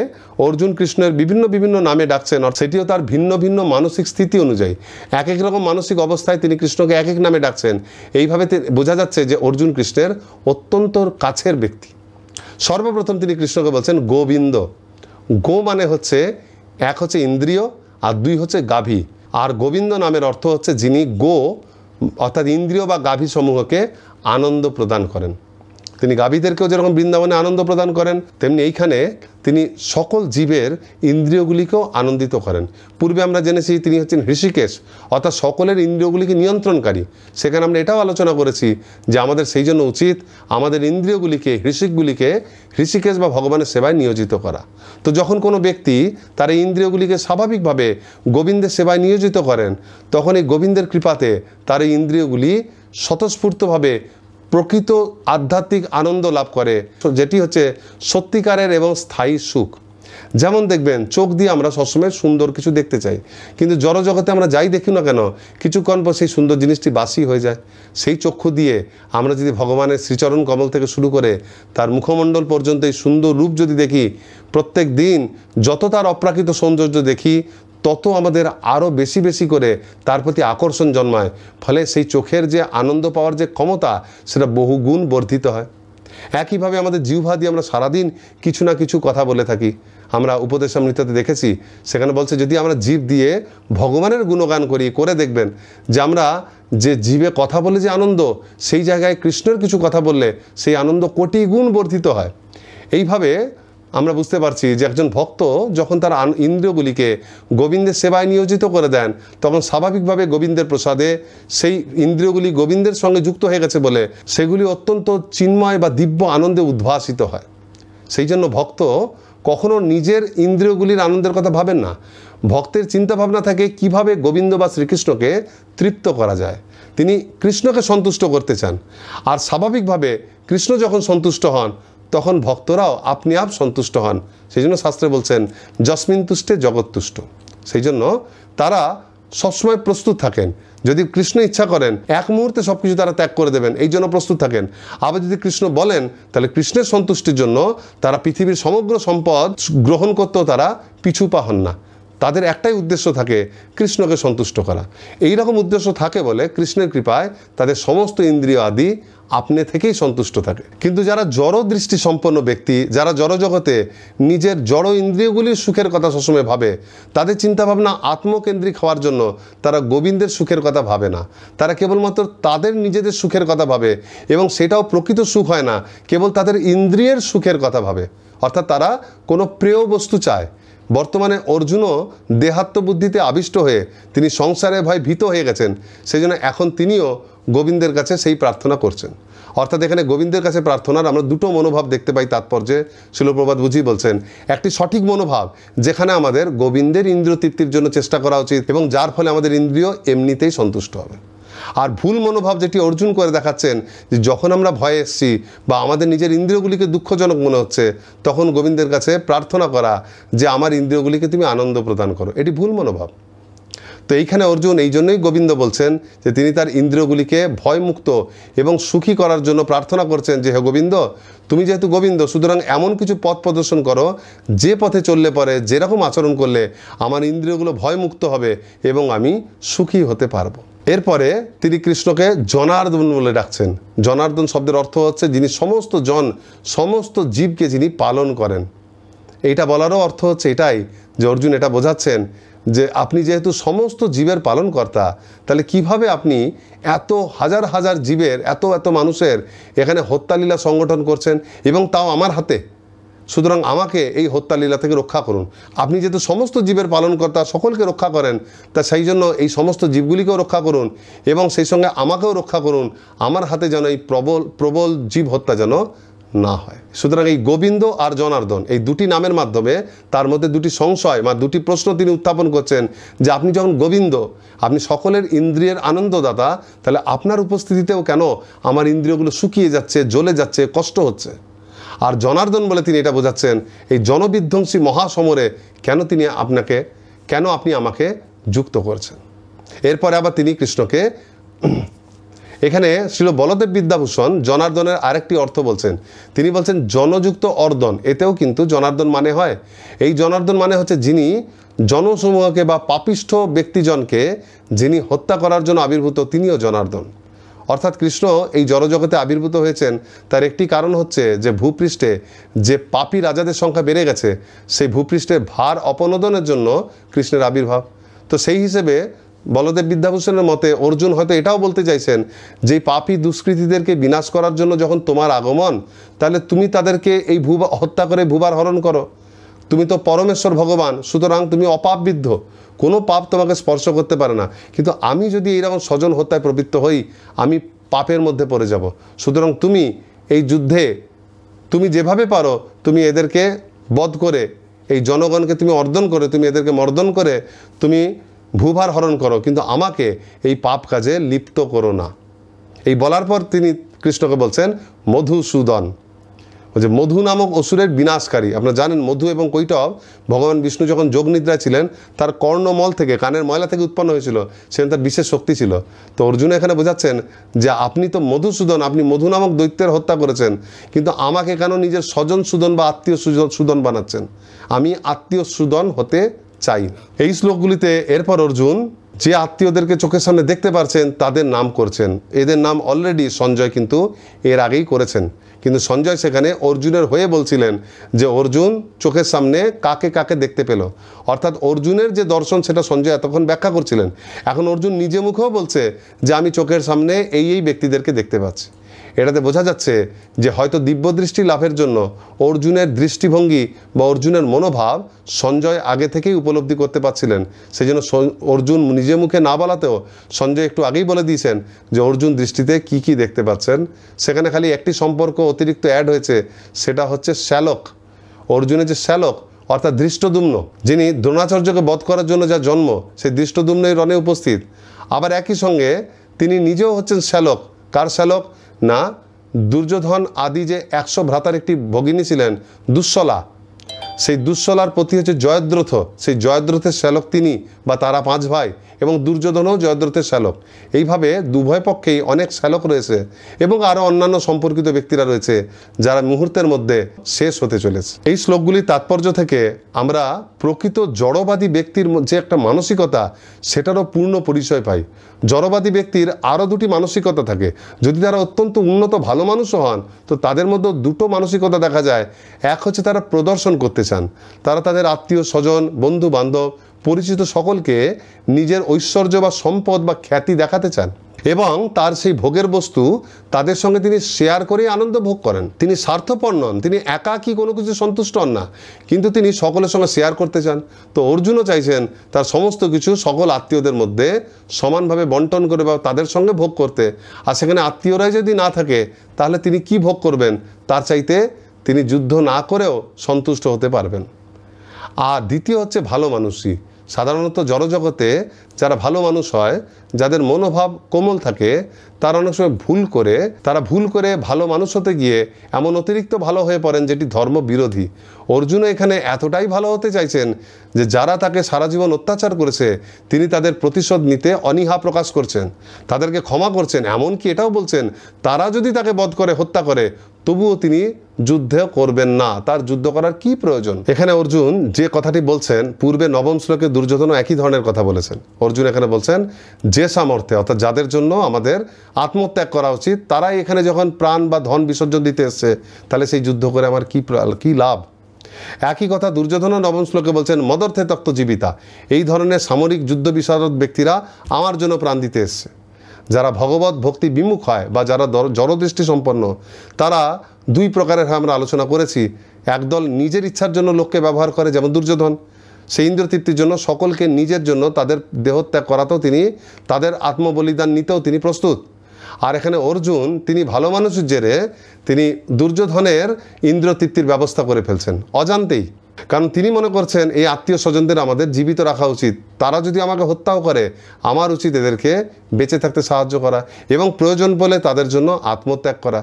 অর্জুন কৃষ্ণের বিভিন্ন বিভিন্ন নামে ডাকছেন সেটিও তার ভিন্ন ভিন্ন মানসিক স্থিতি অনুযায়ী এক এক রকম মানসিক অবস্থায় তিনি কৃষ্ণকে এক এক নামে ডাকছেন এইভাবে বোঝা যাচ্ছে যে অর্জুন কৃষ্ণের অত্যন্ত কাছের ব্যক্তি সর্বপ্রথম তিনি কৃষ্ণকে বলছেন গোবিন্দ গো মানে হচ্ছে এক হচ্ছে ইন্দ্রিয় আর দুই হচ্ছে গাভী আর গোবিন্দ নামের অর্থ হচ্ছে যিনি গো অর্থাৎ ইন্দ্রিয় বা গাভী সমূহকে আনন্দ প্রদান করেন তিনি গাভীদেরকেও যেরকম বৃন্দাবনে আনন্দ প্রদান করেন তেমনি এইখানে তিনি সকল জীবের ইন্দ্রিয়গুলিকেও আনন্দিত করেন পূর্বে আমরা জেনেছি তিনি হচ্ছেন ঋষিকেশ অর্থাৎ সকলের ইন্দ্রিয়গুলিকে নিয়ন্ত্রণকারী সেখানে আমরা এটাও আলোচনা করেছি যে আমাদের সেই জন্য উচিত আমাদের ইন্দ্রিয়গুলিকে হৃষিকগুলিকে ঋষিকেশ বা ভগবানের সেবায় নিয়োজিত করা তো যখন কোনো ব্যক্তি তার এই ইন্দ্রিয়গুলিকে স্বাভাবিকভাবে গোবিন্দের সেবায় নিয়োজিত করেন তখন এই গোবিন্দের কৃপাতে তার এই ইন্দ্রিয়গুলি স্বতঃস্ফূর্তভাবে প্রকৃত আধ্যাত্মিক আনন্দ লাভ করে যেটি হচ্ছে সত্যিকারের এবং স্থায়ী সুখ যেমন দেখবেন চোখ দিয়ে আমরা সবসময় সুন্দর কিছু দেখতে চাই কিন্তু জড়জগতে আমরা যাই দেখি না কেন কিছুক্ষণ পর সেই সুন্দর জিনিসটি বাসি হয়ে যায় সেই চক্ষু দিয়ে আমরা যদি ভগবানের শ্রীচরণ কমল থেকে শুরু করে তার মুখমণ্ডল পর্যন্ত এই সুন্দর রূপ যদি দেখি প্রত্যেক দিন যত তার অপ্রাকৃত সৌন্দর্য দেখি তত আমাদের আরও বেশি বেশি করে তার প্রতি আকর্ষণ জন্মায় ফলে সেই চোখের যে আনন্দ পাওয়ার যে ক্ষমতা সেটা বহুগুণ বর্ধিত হয় একইভাবে আমাদের জিহ্বা দিয়ে আমরা সারাদিন কিছু না কিছু কথা বলে থাকি আমরা উপদেশামৃতাতে দেখেছি সেখানে বলছে যদি আমরা জীব দিয়ে ভগবানের গুণগান করি করে দেখবেন যে আমরা যে জীবে কথা বলে যে আনন্দ সেই জায়গায় কৃষ্ণের কিছু কথা বললে সেই আনন্দ কোটি গুণ বর্ধিত হয় এইভাবে আমরা বুঝতে পারছি যে একজন ভক্ত যখন তার ইন্দ্রিয়গুলিকে গোবিন্দের সেবায় নিয়োজিত করে দেন তখন স্বাভাবিকভাবে গোবিন্দের প্রসাদে সেই ইন্দ্রিয়গুলি গোবিন্দের সঙ্গে যুক্ত হয়ে গেছে বলে সেগুলি অত্যন্ত চিন্ময় বা দিব্য আনন্দে উদ্ভাসিত হয় সেই জন্য ভক্ত কখনও নিজের ইন্দ্রিয়গুলির আনন্দের কথা ভাবেন না ভক্তের চিন্তাভাবনা থাকে কিভাবে গোবিন্দ বা শ্রীকৃষ্ণকে তৃপ্ত করা যায় তিনি কৃষ্ণকে সন্তুষ্ট করতে চান আর স্বাভাবিকভাবে কৃষ্ণ যখন সন্তুষ্ট হন তখন ভক্তরাও আপনি আপ সন্তুষ্ট হন সেই জন্য শাস্ত্রে বলছেন জসমিন তুষ্টে জগৎ তুষ্ট সেই জন্য তারা সবসময় প্রস্তুত থাকেন যদি কৃষ্ণ ইচ্ছা করেন এক মুহূর্তে সব কিছু তারা ত্যাগ করে দেবেন এই জন্য প্রস্তুত থাকেন আবার যদি কৃষ্ণ বলেন তাহলে কৃষ্ণের সন্তুষ্টির জন্য তারা পৃথিবীর সমগ্র সম্পদ গ্রহণ করতেও তারা পিছু পা হন না তাদের একটাই উদ্দেশ্য থাকে কৃষ্ণকে সন্তুষ্ট করা এইরকম উদ্দেশ্য থাকে বলে কৃষ্ণের কৃপায় তাদের সমস্ত ইন্দ্রিয় আদি আপনি থেকেই সন্তুষ্ট থাকে কিন্তু যারা জড় দৃষ্টি সম্পন্ন ব্যক্তি যারা জড় জগতে নিজের জড় ইন্দ্রিয়গুলির সুখের কথা সবসময় ভাবে তাদের চিন্তাভাবনা আত্মকেন্দ্রিক হওয়ার জন্য তারা গোবিন্দের সুখের কথা ভাবে না তারা কেবলমাত্র তাদের নিজেদের সুখের কথা ভাবে এবং সেটাও প্রকৃত সুখ হয় না কেবল তাদের ইন্দ্রিয়ের সুখের কথা ভাবে অর্থাৎ তারা কোনো প্রেয় বস্তু চায় বর্তমানে অর্জুনও দেহাত্মবুদ্ধিতে আবিষ্ট হয়ে তিনি সংসারে ভয় ভীত হয়ে গেছেন সেই জন্য এখন তিনিও গোবিন্দের কাছে সেই প্রার্থনা করছেন অর্থাৎ এখানে গোবিন্দের কাছে প্রার্থনার আমরা দুটো মনোভাব দেখতে পাই তাৎপর্যে শিলপ্রবাদ বুঝি বলছেন একটি সঠিক মনোভাব যেখানে আমাদের গোবিন্দের ইন্দ্রিয় তৃপ্তির জন্য চেষ্টা করা উচিত এবং যার ফলে আমাদের ইন্দ্রিয় এমনিতেই সন্তুষ্ট হবে আর ভুল মনোভাব যেটি অর্জুন করে দেখাচ্ছেন যে যখন আমরা ভয়ে এসছি বা আমাদের নিজের ইন্দ্রিয়গুলিকে দুঃখজনক মনে হচ্ছে তখন গোবিন্দের কাছে প্রার্থনা করা যে আমার ইন্দ্রিয়গুলিকে তুমি আনন্দ প্রদান করো এটি ভুল মনোভাব তো এইখানে অর্জুন এই জন্যই গোবিন্দ বলছেন যে তিনি তার ইন্দ্রিয়গুলিকে ভয়মুক্ত এবং সুখী করার জন্য প্রার্থনা করছেন যে হে গোবিন্দ তুমি যেহেতু গোবিন্দ সুতরাং এমন কিছু পথ প্রদর্শন করো যে পথে চললে পরে যেরকম আচরণ করলে আমার ইন্দ্রিয়গুলো ভয়মুক্ত হবে এবং আমি সুখী হতে পারবো এরপরে তিনি কৃষ্ণকে জনার্দন বলে ডাকছেন জনার্দন শব্দের অর্থ হচ্ছে যিনি সমস্ত জন সমস্ত জীবকে যিনি পালন করেন এইটা বলারও অর্থ হচ্ছে এটাই যে অর্জুন এটা বোঝাচ্ছেন যে আপনি যেহেতু সমস্ত জীবের পালনকর্তা তাহলে কিভাবে আপনি এত হাজার হাজার জীবের এত এত মানুষের এখানে হত্যালীলা সংগঠন করছেন এবং তাও আমার হাতে সুতরাং আমাকে এই হত্যা লীলা থেকে রক্ষা করুন আপনি যেহেতু সমস্ত জীবের পালনকর্তা সকলকে রক্ষা করেন তা সেই জন্য এই সমস্ত জীবগুলিকেও রক্ষা করুন এবং সেই সঙ্গে আমাকেও রক্ষা করুন আমার হাতে যেন এই প্রবল প্রবল জীব হত্যা যেন না হয় সুতরাং এই গোবিন্দ আর জনার্দন এই দুটি নামের মাধ্যমে তার মধ্যে দুটি সংশয় বা দুটি প্রশ্ন তিনি উত্থাপন করছেন যে আপনি যখন গোবিন্দ আপনি সকলের ইন্দ্রিয়ের আনন্দদাতা তাহলে আপনার উপস্থিতিতেও কেন আমার ইন্দ্রিয়গুলো শুকিয়ে যাচ্ছে জ্বলে যাচ্ছে কষ্ট হচ্ছে আর জনার্দন বলে তিনি এটা বোঝাচ্ছেন এই জনবিধ্বংসী মহাসমরে কেন তিনি আপনাকে কেন আপনি আমাকে যুক্ত করছেন এরপরে আবার তিনি কৃষ্ণকে এখানে শ্রী বলদেব বিদ্যাভূষণ জনার্দনের আরেকটি অর্থ বলছেন তিনি বলছেন জনযুক্ত অর্দন এতেও কিন্তু জনার্দন মানে হয় এই জনার্দন মানে হচ্ছে যিনি জনসমূহকে বা পাপিষ্ঠ ব্যক্তিজনকে যিনি হত্যা করার জন্য আবির্ভূত তিনিও জনার্দন অর্থাৎ কৃষ্ণ এই জড়জগতে আবির্ভূত হয়েছেন তার একটি কারণ হচ্ছে যে ভূপৃষ্ঠে যে পাপি রাজাদের সংখ্যা বেড়ে গেছে সেই ভূপৃষ্ঠে ভার অপনোদনের জন্য কৃষ্ণের আবির্ভাব তো সেই হিসেবে বলদেব বিদ্যাভূষণের মতে অর্জুন হয়তো এটাও বলতে চাইছেন যে পাপি দুষ্কৃতীদেরকে বিনাশ করার জন্য যখন তোমার আগমন তাহলে তুমি তাদেরকে এই ভূ হত্যা করে ভূবার হরণ করো তুমি তো পরমেশ্বর ভগবান সুতরাং তুমি অপাপবিদ্ধ কোনো পাপ তোমাকে স্পর্শ করতে পারে না কিন্তু আমি যদি এইরকম স্বজন হত্যায় প্রবৃত্ত হই আমি পাপের মধ্যে পড়ে যাব সুতরাং তুমি এই যুদ্ধে তুমি যেভাবে পারো তুমি এদেরকে বধ করে এই জনগণকে তুমি অর্জন করে তুমি এদেরকে মর্দন করে তুমি ভূভার হরণ করো কিন্তু আমাকে এই পাপ কাজে লিপ্ত করো না এই বলার পর তিনি কৃষ্ণকে বলছেন মধুসূদন বলছে মধু নামক অসুরের বিনাশকারী আপনারা জানেন মধু এবং কৈটব ভগবান বিষ্ণু যখন যোগনিদ্রায় ছিলেন তার কর্ণমল থেকে কানের ময়লা থেকে উৎপন্ন হয়েছিল সেখানে তার বিশেষ শক্তি ছিল তো অর্জুন এখানে বোঝাচ্ছেন যে আপনি তো মধুসূদন আপনি মধু নামক দৈত্যের হত্যা করেছেন কিন্তু আমাকে কেন নিজের স্বজন সুদন বা আত্মীয় সুদন বানাচ্ছেন আমি আত্মীয় সুদন হতে চাই এই শ্লোকগুলিতে এরপর অর্জুন যে আত্মীয়দেরকে চোখের সামনে দেখতে পারছেন তাদের নাম করছেন এদের নাম অলরেডি সঞ্জয় কিন্তু এর আগেই করেছেন কিন্তু সঞ্জয় সেখানে অর্জুনের হয়ে বলছিলেন যে অর্জুন চোখের সামনে কাকে কাকে দেখতে পেল অর্থাৎ অর্জুনের যে দর্শন সেটা সঞ্জয় এতক্ষণ ব্যাখ্যা করছিলেন এখন অর্জুন নিজে মুখেও বলছে যে আমি চোখের সামনে এই এই ব্যক্তিদেরকে দেখতে পাচ্ছি এটাতে বোঝা যাচ্ছে যে হয়তো দিব্যদৃষ্টি লাভের জন্য অর্জুনের দৃষ্টিভঙ্গি বা অর্জুনের মনোভাব সঞ্জয় আগে থেকেই উপলব্ধি করতে পারছিলেন সেই জন্য অর্জুন নিজে মুখে না বলাতেও সঞ্জয় একটু আগেই বলে দিয়েছেন যে অর্জুন দৃষ্টিতে কি কি দেখতে পাচ্ছেন সেখানে খালি একটি সম্পর্ক অতিরিক্ত অ্যাড হয়েছে সেটা হচ্ছে শ্যালক অর্জুনের যে শ্যালক অর্থাৎ দৃষ্টদুম্ন যিনি দ্রোণাচার্যকে বধ করার জন্য যা জন্ম সেই ধৃষ্টদুম্ন এই রণে উপস্থিত আবার একই সঙ্গে তিনি নিজেও হচ্ছেন শ্যালক কার শ্যালক না দুর্যোধন আদি যে একশো ভ্রাতার একটি ভগিনী ছিলেন দুঃসলা সেই দুঃশলার প্রতি হচ্ছে জয়দ্রথ সেই জয়দ্রথের শ্যালক তিনি বা তারা পাঁচ ভাই এবং দুর্যোধনও জয়দ্রথের শ্যালক এইভাবে দুভয় পক্ষেই অনেক শ্যালক রয়েছে এবং আরও অন্যান্য সম্পর্কিত ব্যক্তিরা রয়েছে যারা মুহূর্তের মধ্যে শেষ হতে চলেছে এই শ্লোকগুলির তাৎপর্য থেকে আমরা প্রকৃত জড়বাদী ব্যক্তির যে একটা মানসিকতা সেটারও পূর্ণ পরিচয় পাই জড়বাদী ব্যক্তির আরও দুটি মানসিকতা থাকে যদি তারা অত্যন্ত উন্নত ভালো মানুষও হন তো তাদের মধ্যে দুটো মানসিকতা দেখা যায় এক হচ্ছে তারা প্রদর্শন করতে চান তারা তাদের আত্মীয় স্বজন বন্ধু বান্ধব পরিচিত সকলকে নিজের ঐশ্বর্য বা সম্পদ বা খ্যাতি দেখাতে চান এবং তার সেই ভোগের বস্তু তাদের সঙ্গে তিনি শেয়ার করে আনন্দ ভোগ করেন তিনি স্বার্থপর নন তিনি একা কি কোনো কিছু সন্তুষ্ট হন না কিন্তু তিনি সকলের সঙ্গে শেয়ার করতে চান তো অর্জুনও চাইছেন তার সমস্ত কিছু সকল আত্মীয়দের মধ্যে সমানভাবে বন্টন করে বা তাদের সঙ্গে ভোগ করতে আর সেখানে আত্মীয়রাই যদি না থাকে তাহলে তিনি কি ভোগ করবেন তার চাইতে তিনি যুদ্ধ না করেও সন্তুষ্ট হতে পারবেন আর দ্বিতীয় হচ্ছে ভালো মানুষই সাধারণত জড়জগতে যারা ভালো মানুষ হয় যাদের মনোভাব কোমল থাকে তারা অনেক সময় ভুল করে তারা ভুল করে ভালো মানুষ হতে গিয়ে এমন অতিরিক্ত ভালো হয়ে পড়েন যেটি ধর্ম বিরোধী অর্জুন এখানে এতটাই ভালো হতে চাইছেন যে যারা তাকে সারা জীবন অত্যাচার করেছে তিনি তাদের প্রতিশোধ নিতে অনীহা প্রকাশ করছেন তাদেরকে ক্ষমা করছেন এমনকি এটাও বলছেন তারা যদি তাকে বধ করে হত্যা করে তবুও তিনি যুদ্ধ করবেন না তার যুদ্ধ করার কি প্রয়োজন এখানে অর্জুন যে কথাটি বলছেন পূর্বে নবম শ্লোকে দুর্যোধন একই ধরনের কথা বলেছেন অর্জুন এখানে বলছেন যে সামর্থ্যে অর্থাৎ যাদের জন্য আমাদের আত্মত্যাগ করা উচিত তারাই এখানে যখন প্রাণ বা ধন বিসর্জন দিতে এসছে তাহলে সেই যুদ্ধ করে আমার কী কী লাভ একই কথা দুর্যোধন নবম শ্লোকে বলছেন মদর্থে তক্ত জীবিতা এই ধরনের সামরিক যুদ্ধ বিশারদ ব্যক্তিরা আমার জন্য প্রাণ দিতে এসছে যারা ভগবত ভক্তি বিমুখ হয় বা যারা জড়দৃষ্টি সম্পন্ন তারা দুই প্রকারের হয় আমরা আলোচনা করেছি একদল নিজের ইচ্ছার জন্য লোককে ব্যবহার করে যেমন দুর্যোধন সেই ইন্দ্রতৃপ্তির জন্য সকলকে নিজের জন্য তাদের দেহত্যাগ করাতেও তিনি তাদের আত্মবলিদান নিতেও তিনি প্রস্তুত আর এখানে অর্জুন তিনি ভালো মানুষের জেরে তিনি দুর্যোধনের ইন্দ্রতৃপ্তির ব্যবস্থা করে ফেলছেন অজান্তেই কারণ তিনি মনে করছেন এই আত্মীয় স্বজনদের আমাদের জীবিত রাখা উচিত তারা যদি আমাকে হত্যাও করে আমার উচিত এদেরকে বেঁচে থাকতে সাহায্য করা এবং প্রয়োজন বলে তাদের জন্য আত্মত্যাগ করা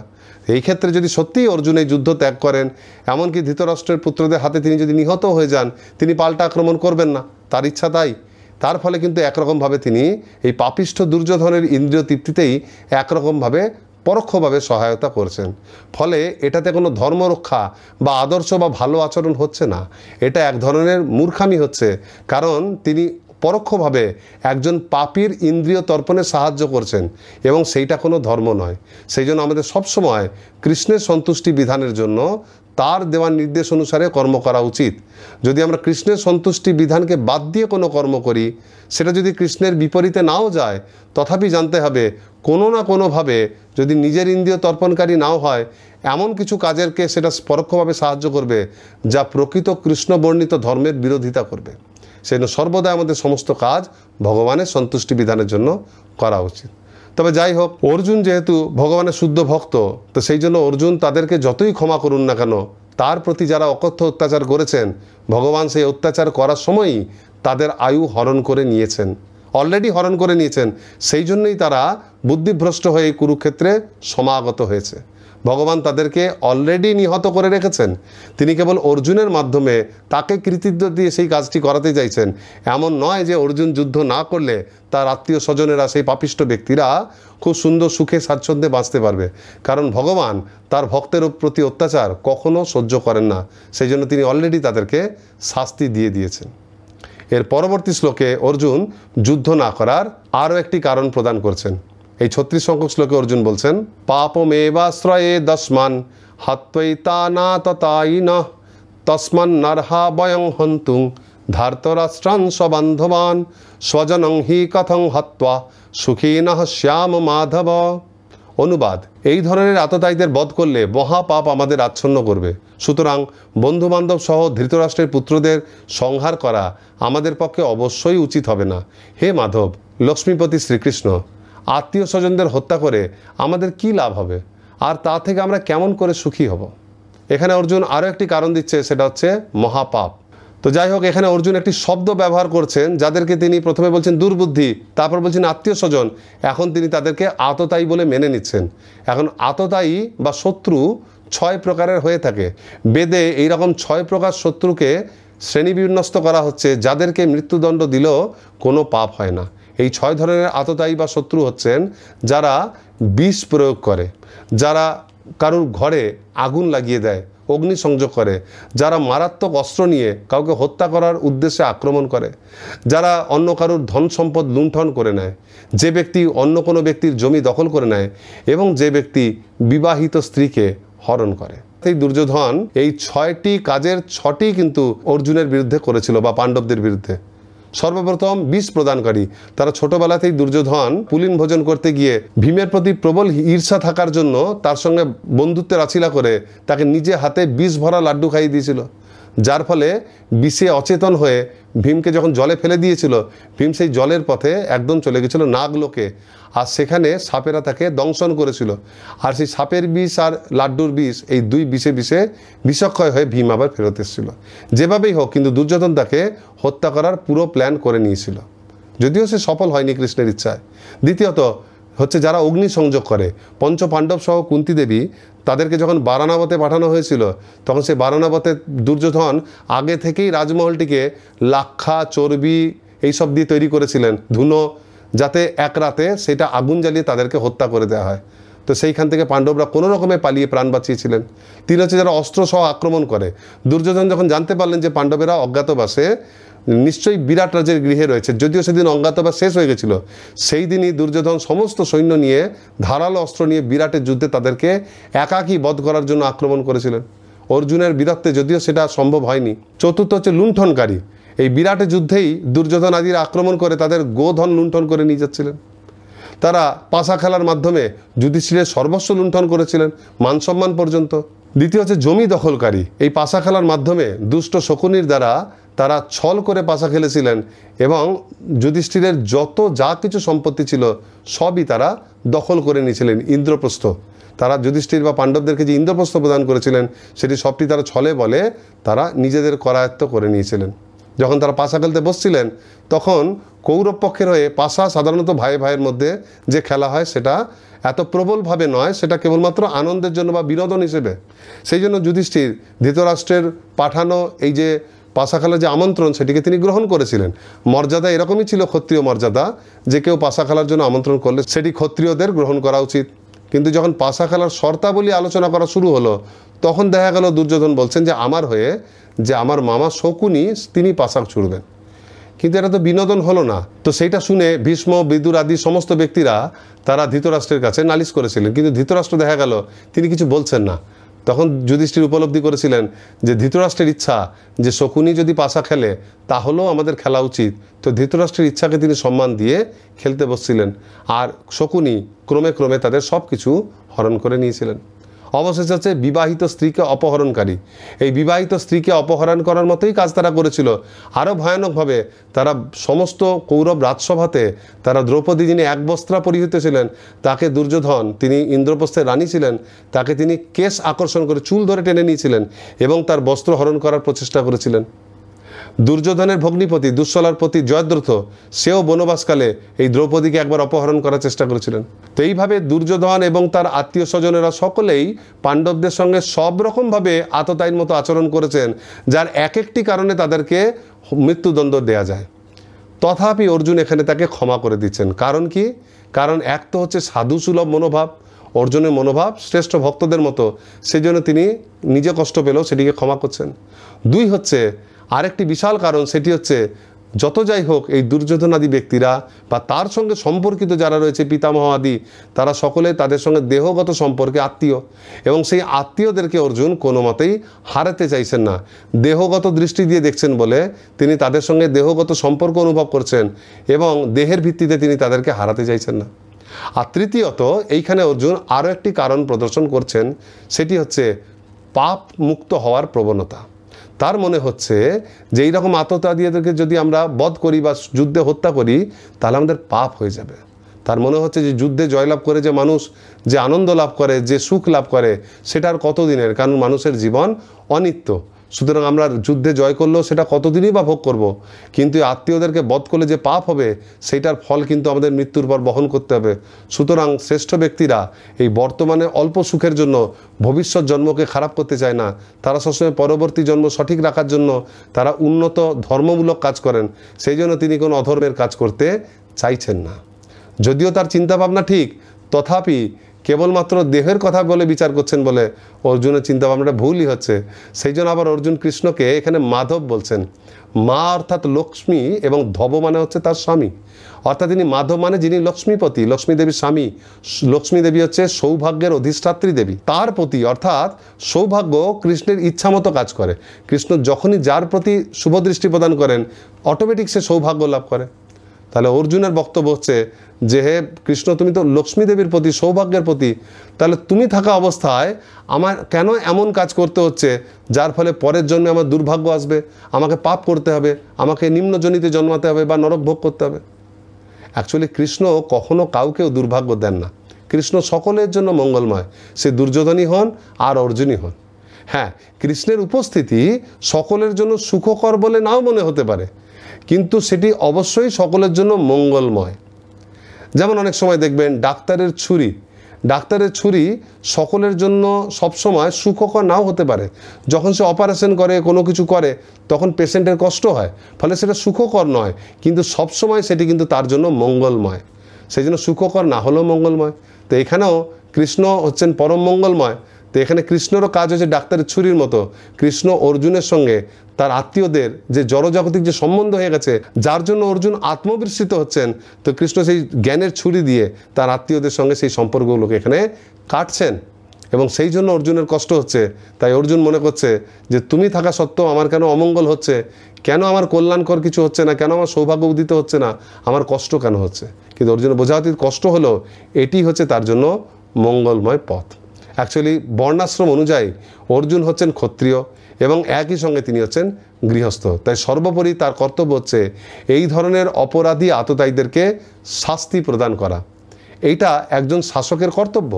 এই ক্ষেত্রে যদি সত্যিই অর্জুন এই যুদ্ধ ত্যাগ করেন এমনকি ধৃতরাষ্ট্রের পুত্রদের হাতে তিনি যদি নিহত হয়ে যান তিনি পাল্টা আক্রমণ করবেন না তার ইচ্ছা তাই তার ফলে কিন্তু একরকমভাবে তিনি এই পাপিষ্ঠ দুর্যোধনের ইন্দ্রিয় তৃপ্তিতেই একরকমভাবে পরোক্ষভাবে সহায়তা করছেন ফলে এটাতে কোনো ধর্মরক্ষা বা আদর্শ বা ভালো আচরণ হচ্ছে না এটা এক ধরনের মূর্খামি হচ্ছে কারণ তিনি পরোক্ষভাবে একজন পাপির ইন্দ্রিয় তর্পণে সাহায্য করছেন এবং সেইটা কোনো ধর্ম নয় সেই জন্য আমাদের সবসময় কৃষ্ণের সন্তুষ্টি বিধানের জন্য তার দেওয়ার নির্দেশ অনুসারে কর্ম করা উচিত যদি আমরা কৃষ্ণের সন্তুষ্টি বিধানকে বাদ দিয়ে কোনো কর্ম করি সেটা যদি কৃষ্ণের বিপরীতে নাও যায় তথাপি জানতে হবে কোনো না কোনোভাবে যদি নিজের ইন্দ্রিয় তর্পণকারী নাও হয় এমন কিছু কাজেরকে সেটা পরোক্ষভাবে সাহায্য করবে যা প্রকৃত কৃষ্ণ বর্ণিত ধর্মের বিরোধিতা করবে সেই জন্য সর্বদা আমাদের সমস্ত কাজ ভগবানের সন্তুষ্টি বিধানের জন্য করা উচিত তবে যাই হোক অর্জুন যেহেতু ভগবানের শুদ্ধ ভক্ত তো সেই জন্য অর্জুন তাদেরকে যতই ক্ষমা করুন না কেন তার প্রতি যারা অকথ্য অত্যাচার করেছেন ভগবান সেই অত্যাচার করার সময়ই তাদের আয়ু হরণ করে নিয়েছেন অলরেডি হরণ করে নিয়েছেন সেই জন্যই তারা বুদ্ধিভ্রষ্ট হয়ে এই কুরুক্ষেত্রে সমাগত হয়েছে ভগবান তাদেরকে অলরেডি নিহত করে রেখেছেন তিনি কেবল অর্জুনের মাধ্যমে তাকে কৃতিত্ব দিয়ে সেই কাজটি করাতে চাইছেন এমন নয় যে অর্জুন যুদ্ধ না করলে তার আত্মীয় স্বজনেরা সেই পাপিষ্ট ব্যক্তিরা খুব সুন্দর সুখে স্বাচ্ছন্দ্যে বাঁচতে পারবে কারণ ভগবান তার ভক্তের প্রতি অত্যাচার কখনও সহ্য করেন না সেই জন্য তিনি অলরেডি তাদেরকে শাস্তি দিয়ে দিয়েছেন এর পরবর্তী শ্লোকে অর্জুন যুদ্ধ না করার আরও একটি কারণ প্রদান করছেন এই ছত্রিশ সংখ্যক শ্লোকে অর্জুন বলছেন পাপমেবাশ্রয়ে দশমান হাত্বৈতা না ততাই না তসমান নার্হা বয়ং হন্তুং ধার্তরাষ্ট্রান সবান্ধবান স্বজনং হি কথং হত্বা সুখী নাহ শ্যাম মাধব অনুবাদ এই ধরনের আততায়ীদের বধ করলে মহাপাপ আমাদের আচ্ছন্ন করবে সুতরাং বন্ধুবান্ধব সহ ধৃতরাষ্ট্রের পুত্রদের সংহার করা আমাদের পক্ষে অবশ্যই উচিত হবে না হে মাধব লক্ষ্মীপতি শ্রীকৃষ্ণ আত্মীয় স্বজনদের হত্যা করে আমাদের কি লাভ হবে আর তা থেকে আমরা কেমন করে সুখী হব এখানে অর্জুন আরও একটি কারণ দিচ্ছে সেটা হচ্ছে মহাপাপ তো যাই হোক এখানে অর্জুন একটি শব্দ ব্যবহার করছেন যাদেরকে তিনি প্রথমে বলছেন দুর্বুদ্ধি তারপর বলছেন আত্মীয় স্বজন এখন তিনি তাদেরকে আততায়ী বলে মেনে নিচ্ছেন এখন আততায়ী বা শত্রু ছয় প্রকারের হয়ে থাকে বেদে এই রকম ছয় প্রকার শত্রুকে শ্রেণীবিন্যস্ত করা হচ্ছে যাদেরকে মৃত্যুদণ্ড দিলেও কোনো পাপ হয় না এই ছয় ধরনের আততায়ী বা শত্রু হচ্ছেন যারা বিষ প্রয়োগ করে যারা কারোর ঘরে আগুন লাগিয়ে দেয় অগ্নিসংযোগ করে যারা মারাত্মক অস্ত্র নিয়ে কাউকে হত্যা করার উদ্দেশ্যে আক্রমণ করে যারা অন্য কারোর ধন সম্পদ লুণ্ঠন করে নেয় যে ব্যক্তি অন্য কোনো ব্যক্তির জমি দখল করে নেয় এবং যে ব্যক্তি বিবাহিত স্ত্রীকে হরণ করে এই দুর্যোধন এই ছয়টি কাজের ছটি কিন্তু অর্জুনের বিরুদ্ধে করেছিল বা পাণ্ডবদের বিরুদ্ধে সর্বপ্রথম বিষ প্রদানকারী তারা ছোটবেলাতেই দুর্যোধন পুলিন ভোজন করতে গিয়ে ভীমের প্রতি প্রবল ঈর্ষা থাকার জন্য তার সঙ্গে বন্ধুত্বের আছিলা করে তাকে নিজে হাতে বিষ ভরা লাড্ডু খাইয়ে দিয়েছিল যার ফলে বিষে অচেতন হয়ে ভীমকে যখন জলে ফেলে দিয়েছিল ভীম সেই জলের পথে একদম চলে গেছিল নাগলোকে আর সেখানে সাপেরা তাকে দংশন করেছিল আর সেই সাপের বিষ আর লাড্ডুর বিষ এই দুই বিষে বিষে বিষক্ষয় হয়ে ভীম আবার ফেরত এসেছিল যেভাবেই হোক কিন্তু দুর্যোধন তাকে হত্যা করার পুরো প্ল্যান করে নিয়েছিল যদিও সে সফল হয়নি কৃষ্ণের ইচ্ছায় দ্বিতীয়ত হচ্ছে যারা অগ্নি সংযোগ করে পঞ্চ পাণ্ডব সহ কুন্তি দেবী তাদেরকে যখন বারানাবতে পাঠানো হয়েছিল তখন সেই বারানাবতে দুর্যোধন আগে থেকেই রাজমহলটিকে লাক্ষা চর্বি এইসব দিয়ে তৈরি করেছিলেন ধুনো যাতে এক রাতে সেটা আগুন জ্বালিয়ে তাদেরকে হত্যা করে দেওয়া হয় তো সেইখান থেকে পাণ্ডবরা কোনো রকমে পালিয়ে প্রাণ বাঁচিয়েছিলেন তিনি হচ্ছে যারা অস্ত্র সহ আক্রমণ করে দুর্যোধন যখন জানতে পারলেন যে পাণ্ডবেরা অজ্ঞাতবাসে নিশ্চয়ই বিরাট রাজের গৃহে রয়েছে যদিও সেদিন অজ্ঞাতবাস শেষ হয়ে গেছিল সেই দিনই দুর্যোধন সমস্ত সৈন্য নিয়ে ধারালো অস্ত্র নিয়ে বিরাটের যুদ্ধে তাদেরকে একাকী বধ করার জন্য আক্রমণ করেছিলেন অর্জুনের বীরত্বে যদিও সেটা সম্ভব হয়নি চতুর্থ হচ্ছে লুণ্ঠনকারী এই বিরাট যুদ্ধেই দুর্যোধন আদির আক্রমণ করে তাদের গোধন লুণ্ঠন করে নিয়ে যাচ্ছিলেন তারা পাশা খেলার মাধ্যমে যুধিষ্ঠিরের সর্বস্ব লুণ্ঠন করেছিলেন মানসম্মান পর্যন্ত দ্বিতীয় হচ্ছে জমি দখলকারী এই পাশা খেলার মাধ্যমে দুষ্ট শকুনির দ্বারা তারা ছল করে পাশা খেলেছিলেন এবং যুধিষ্ঠিরের যত যা কিছু সম্পত্তি ছিল সবই তারা দখল করে নিয়েছিলেন ইন্দ্রপ্রস্থ তারা যুধিষ্ঠির বা পাণ্ডবদেরকে যে ইন্দ্রপ্রস্থ প্রদান করেছিলেন সেটি সবটি তারা ছলে বলে তারা নিজেদের করায়ত্ত করে নিয়েছিলেন যখন তারা পাশা খেলতে বসছিলেন তখন কৌরব পক্ষের হয়ে পাশা সাধারণত ভাই ভাইয়ের মধ্যে যে খেলা হয় সেটা এত প্রবলভাবে নয় সেটা কেবলমাত্র আনন্দের জন্য বা বিনোদন হিসেবে সেই জন্য যুধিষ্ঠির ধৃতরাষ্ট্রের পাঠানো এই যে পাশাখালার যে আমন্ত্রণ সেটিকে তিনি গ্রহণ করেছিলেন মর্যাদা এরকমই ছিল ক্ষত্রিয় মর্যাদা যে কেউ পাশাখালার জন্য আমন্ত্রণ করলে সেটি ক্ষত্রিয়দের গ্রহণ করা উচিত কিন্তু যখন পাশাখালার শর্তাবলী আলোচনা করা শুরু হলো তখন দেখা গেল দুর্যোধন বলছেন যে আমার হয়ে যে আমার মামা শকুনি তিনি পাশা ছুড়বেন কিন্তু এটা তো বিনোদন হলো না তো সেইটা শুনে ভীষ্ম বিদুর আদি সমস্ত ব্যক্তিরা তারা ধৃতরাষ্ট্রের কাছে নালিশ করেছিলেন কিন্তু ধৃতরাষ্ট্র দেখা গেল তিনি কিছু বলছেন না তখন যুধিষ্ঠির উপলব্ধি করেছিলেন যে ধৃতরাষ্ট্রের ইচ্ছা যে শকুনি যদি পাশা খেলে তাহলেও আমাদের খেলা উচিত তো ধৃতরাষ্ট্রের ইচ্ছাকে তিনি সম্মান দিয়ে খেলতে বসছিলেন আর শকুনি ক্রমে ক্রমে তাদের সব কিছু হরণ করে নিয়েছিলেন অবশেষে হচ্ছে বিবাহিত স্ত্রীকে অপহরণকারী এই বিবাহিত স্ত্রীকে অপহরণ করার মতোই কাজ তারা করেছিল আরও ভয়ানকভাবে তারা সমস্ত কৌরব রাজসভাতে তারা দ্রৌপদী যিনি এক বস্ত্রা পরিহিত ছিলেন তাকে দুর্যোধন তিনি ইন্দ্রপ্রস্থের রানী ছিলেন তাকে তিনি কেশ আকর্ষণ করে চুল ধরে টেনে নিয়েছিলেন এবং তার বস্ত্র হরণ করার প্রচেষ্টা করেছিলেন দুর্যোধনের ভগ্নিপতি দুঃশলার প্রতি জয়দ্রথ সেও বনবাসকালে এই দ্রৌপদীকে একবার অপহরণ করার চেষ্টা করেছিলেন তো এইভাবে দুর্যোধন এবং তার আত্মীয় স্বজনেরা সকলেই পাণ্ডবদের সঙ্গে সব রকমভাবে আততায়ীর মতো আচরণ করেছেন যার এক একটি কারণে তাদেরকে মৃত্যুদণ্ড দেয়া যায় তথাপি অর্জুন এখানে তাকে ক্ষমা করে দিচ্ছেন কারণ কি কারণ এক তো হচ্ছে সাধু সুলভ মনোভাব অর্জুনের মনোভাব শ্রেষ্ঠ ভক্তদের মতো সেজন্য তিনি নিজে কষ্ট পেলেও সেটিকে ক্ষমা করছেন দুই হচ্ছে আরেকটি বিশাল কারণ সেটি হচ্ছে যত যাই হোক এই দুর্যোধনাদি ব্যক্তিরা বা তার সঙ্গে সম্পর্কিত যারা রয়েছে পিতামহ আদি তারা সকলে তাদের সঙ্গে দেহগত সম্পর্কে আত্মীয় এবং সেই আত্মীয়দেরকে অর্জুন কোনো মতেই হারাতে চাইছেন না দেহগত দৃষ্টি দিয়ে দেখছেন বলে তিনি তাদের সঙ্গে দেহগত সম্পর্ক অনুভব করছেন এবং দেহের ভিত্তিতে তিনি তাদেরকে হারাতে চাইছেন না আর তৃতীয়ত এইখানে অর্জুন আরও একটি কারণ প্রদর্শন করছেন সেটি হচ্ছে পাপ মুক্ত হওয়ার প্রবণতা তার মনে হচ্ছে যে এইরকম আততাদীদেরকে যদি আমরা বধ করি বা যুদ্ধে হত্যা করি তাহলে আমাদের পাপ হয়ে যাবে তার মনে হচ্ছে যে যুদ্ধে জয়লাভ করে যে মানুষ যে আনন্দ লাভ করে যে সুখ লাভ করে সেটার কতদিনের কারণ মানুষের জীবন অনিত্য সুতরাং আমরা যুদ্ধে জয় করলেও সেটা কতদিনই বা ভোগ করব। কিন্তু আত্মীয়দেরকে বধ করলে যে পাপ হবে সেইটার ফল কিন্তু আমাদের মৃত্যুর পর বহন করতে হবে সুতরাং শ্রেষ্ঠ ব্যক্তিরা এই বর্তমানে অল্প সুখের জন্য ভবিষ্যৎ জন্মকে খারাপ করতে চায় না তারা সবসময় পরবর্তী জন্ম সঠিক রাখার জন্য তারা উন্নত ধর্মমূলক কাজ করেন সেই জন্য তিনি কোনো অধর্মের কাজ করতে চাইছেন না যদিও তার চিন্তাভাবনা ঠিক তথাপি কেবলমাত্র দেহের কথা বলে বিচার করছেন বলে অর্জুনের চিন্তা ভাবনাটা ভুলই হচ্ছে সেই জন্য আবার অর্জুন কৃষ্ণকে এখানে মাধব বলছেন মা অর্থাৎ লক্ষ্মী এবং ধব মানে হচ্ছে তার স্বামী অর্থাৎ তিনি মাধব মানে যিনি লক্ষ্মীপতি লক্ষ্মী দেবীর স্বামী লক্ষ্মী দেবী হচ্ছে সৌভাগ্যের অধিষ্ঠাত্রী দেবী তার প্রতি অর্থাৎ সৌভাগ্য কৃষ্ণের ইচ্ছা মতো কাজ করে কৃষ্ণ যখনই যার প্রতি শুভ দৃষ্টি প্রদান করেন অটোমেটিক সে সৌভাগ্য লাভ করে তাহলে অর্জুনের বক্তব্য হচ্ছে যে হে কৃষ্ণ তুমি তো লক্ষ্মী দেবীর প্রতি সৌভাগ্যের প্রতি তাহলে তুমি থাকা অবস্থায় আমার কেন এমন কাজ করতে হচ্ছে যার ফলে পরের জন্মে আমার দুর্ভাগ্য আসবে আমাকে পাপ করতে হবে আমাকে নিম্নজনিতে জন্মাতে হবে বা নরক ভোগ করতে হবে অ্যাকচুয়ালি কৃষ্ণ কখনো কাউকেও দুর্ভাগ্য দেন না কৃষ্ণ সকলের জন্য মঙ্গলময় সে দুর্যোধনই হন আর অর্জুনই হন হ্যাঁ কৃষ্ণের উপস্থিতি সকলের জন্য সুখকর বলে নাও মনে হতে পারে কিন্তু সেটি অবশ্যই সকলের জন্য মঙ্গলময় যেমন অনেক সময় দেখবেন ডাক্তারের ছুরি ডাক্তারের ছুরি সকলের জন্য সবসময় সুখকর নাও হতে পারে যখন সে অপারেশন করে কোনো কিছু করে তখন পেশেন্টের কষ্ট হয় ফলে সেটা সুখকর নয় কিন্তু সবসময় সেটি কিন্তু তার জন্য মঙ্গলময় সেই জন্য সুখকর না হলেও মঙ্গলময় তো এখানেও কৃষ্ণ হচ্ছেন পরম মঙ্গলময় তো এখানে কৃষ্ণরও কাজ হচ্ছে ডাক্তারের ছুরির মতো কৃষ্ণ অর্জুনের সঙ্গে তার আত্মীয়দের যে জড়জাগতিক যে সম্বন্ধ হয়ে গেছে যার জন্য অর্জুন আত্মবিস্মৃত হচ্ছেন তো কৃষ্ণ সেই জ্ঞানের ছুরি দিয়ে তার আত্মীয়দের সঙ্গে সেই সম্পর্কগুলোকে এখানে কাটছেন এবং সেই জন্য অর্জুনের কষ্ট হচ্ছে তাই অর্জুন মনে করছে যে তুমি থাকা সত্ত্বেও আমার কেন অমঙ্গল হচ্ছে কেন আমার কল্যাণকর কিছু হচ্ছে না কেন আমার সৌভাগ্য উদিত হচ্ছে না আমার কষ্ট কেন হচ্ছে কিন্তু অর্জুনের বোঝাতির কষ্ট হলো এটি হচ্ছে তার জন্য মঙ্গলময় পথ অ্যাকচুয়ালি বর্ণাশ্রম অনুযায়ী অর্জুন হচ্ছেন ক্ষত্রিয় এবং একই সঙ্গে তিনি হচ্ছেন গৃহস্থ তাই সর্বোপরি তার কর্তব্য হচ্ছে এই ধরনের অপরাধী আততায়ীদেরকে শাস্তি প্রদান করা এইটা একজন শাসকের কর্তব্য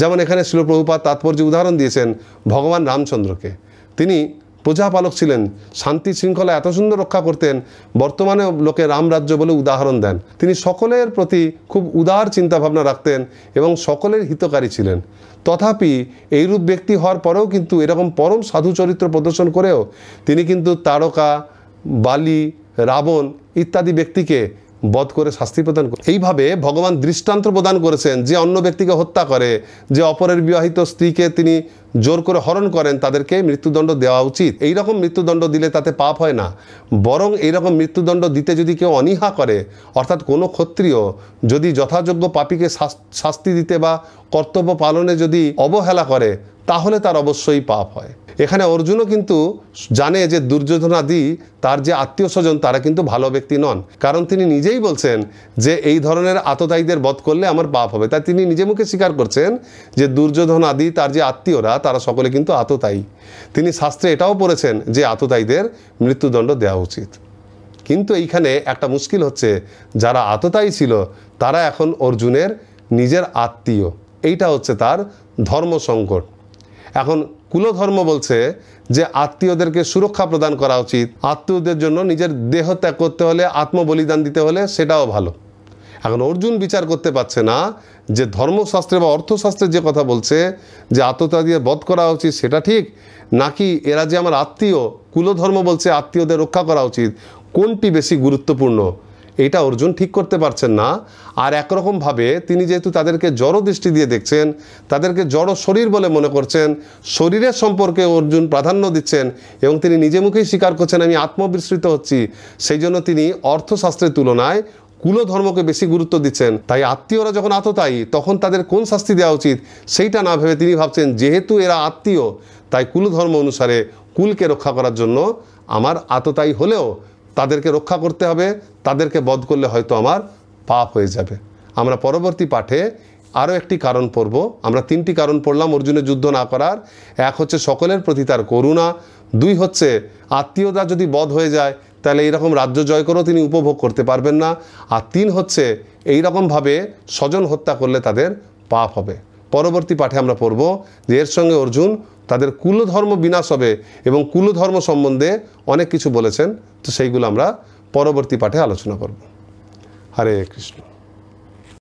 যেমন এখানে শিলপ্রভুপা তাৎপর্য উদাহরণ দিয়েছেন ভগবান রামচন্দ্রকে তিনি প্রজাপালক ছিলেন শান্তি শৃঙ্খলা এত সুন্দর রক্ষা করতেন বর্তমানে লোকে রামরাজ্য বলে উদাহরণ দেন তিনি সকলের প্রতি খুব উদার চিন্তাভাবনা রাখতেন এবং সকলের হিতকারী ছিলেন তথাপি এইরূপ ব্যক্তি হওয়ার পরেও কিন্তু এরকম পরম সাধু চরিত্র প্রদর্শন করেও তিনি কিন্তু তারকা বালি রাবণ ইত্যাদি ব্যক্তিকে বধ করে শাস্তি প্রদান করে এইভাবে ভগবান দৃষ্টান্ত প্রদান করেছেন যে অন্য ব্যক্তিকে হত্যা করে যে অপরের বিবাহিত স্ত্রীকে তিনি জোর করে হরণ করেন তাদেরকে মৃত্যুদণ্ড দেওয়া উচিত এই রকম মৃত্যুদণ্ড দিলে তাতে পাপ হয় না বরং এইরকম মৃত্যুদণ্ড দিতে যদি কেউ অনীহা করে অর্থাৎ কোনো ক্ষত্রিয় যদি যথাযোগ্য পাপিকে শাস্তি দিতে বা কর্তব্য পালনে যদি অবহেলা করে তাহলে তার অবশ্যই পাপ হয় এখানে অর্জুনও কিন্তু জানে যে দুর্যোধনাদি তার যে আত্মীয় স্বজন তারা কিন্তু ভালো ব্যক্তি নন কারণ তিনি নিজেই বলছেন যে এই ধরনের আততায়ীদের বধ করলে আমার পাপ হবে তাই তিনি নিজে মুখে স্বীকার করছেন যে দুর্যোধন আদি তার যে আত্মীয়রা তারা সকলে কিন্তু আততায়ী তিনি শাস্ত্রে এটাও পড়েছেন যে আততায়ীদের মৃত্যুদণ্ড দেওয়া উচিত কিন্তু এইখানে একটা মুশকিল হচ্ছে যারা আততায়ী ছিল তারা এখন অর্জুনের নিজের আত্মীয় এইটা হচ্ছে তার ধর্ম সংকট এখন কুলধর্ম বলছে যে আত্মীয়দেরকে সুরক্ষা প্রদান করা উচিত আত্মীয়দের জন্য নিজের দেহ ত্যাগ করতে হলে আত্মবলিদান দিতে হলে সেটাও ভালো এখন অর্জুন বিচার করতে পারছে না যে ধর্মশাস্ত্রে বা অর্থশাস্ত্রে যে কথা বলছে যে আত্মতা দিয়ে বধ করা উচিত সেটা ঠিক নাকি এরা যে আমার আত্মীয় কুলধর্ম বলছে আত্মীয়দের রক্ষা করা উচিত কোনটি বেশি গুরুত্বপূর্ণ এটা অর্জুন ঠিক করতে পারছেন না আর একরকমভাবে তিনি যেহেতু তাদেরকে জড় দৃষ্টি দিয়ে দেখছেন তাদেরকে জড় শরীর বলে মনে করছেন শরীরের সম্পর্কে অর্জুন প্রাধান্য দিচ্ছেন এবং তিনি নিজে মুখেই স্বীকার করছেন আমি আত্মবিস্মৃত হচ্ছি সেই জন্য তিনি অর্থশাস্ত্রের তুলনায় কুল ধর্মকে বেশি গুরুত্ব দিচ্ছেন তাই আত্মীয়রা যখন আততায়ী তখন তাদের কোন শাস্তি দেওয়া উচিত সেইটা না ভেবে তিনি ভাবছেন যেহেতু এরা আত্মীয় তাই কুল ধর্ম অনুসারে কুলকে রক্ষা করার জন্য আমার আততায়ী হলেও তাদেরকে রক্ষা করতে হবে তাদেরকে বধ করলে হয়তো আমার পাপ হয়ে যাবে আমরা পরবর্তী পাঠে আরও একটি কারণ পড়ব আমরা তিনটি কারণ পড়লাম অর্জুনের যুদ্ধ না করার এক হচ্ছে সকলের প্রতি তার করুণা দুই হচ্ছে আত্মীয়তা যদি বধ হয়ে যায় তাহলে এইরকম রাজ্য জয় করেও তিনি উপভোগ করতে পারবেন না আর তিন হচ্ছে এই রকমভাবে স্বজন হত্যা করলে তাদের পাপ হবে পরবর্তী পাঠে আমরা পড়ব যে এর সঙ্গে অর্জুন তাদের কুলধর্ম বিনাশ হবে এবং কুলধর্ম সম্বন্ধে অনেক কিছু বলেছেন তো সেইগুলো আমরা পরবর্তী পাঠে আলোচনা করব হরে কৃষ্ণ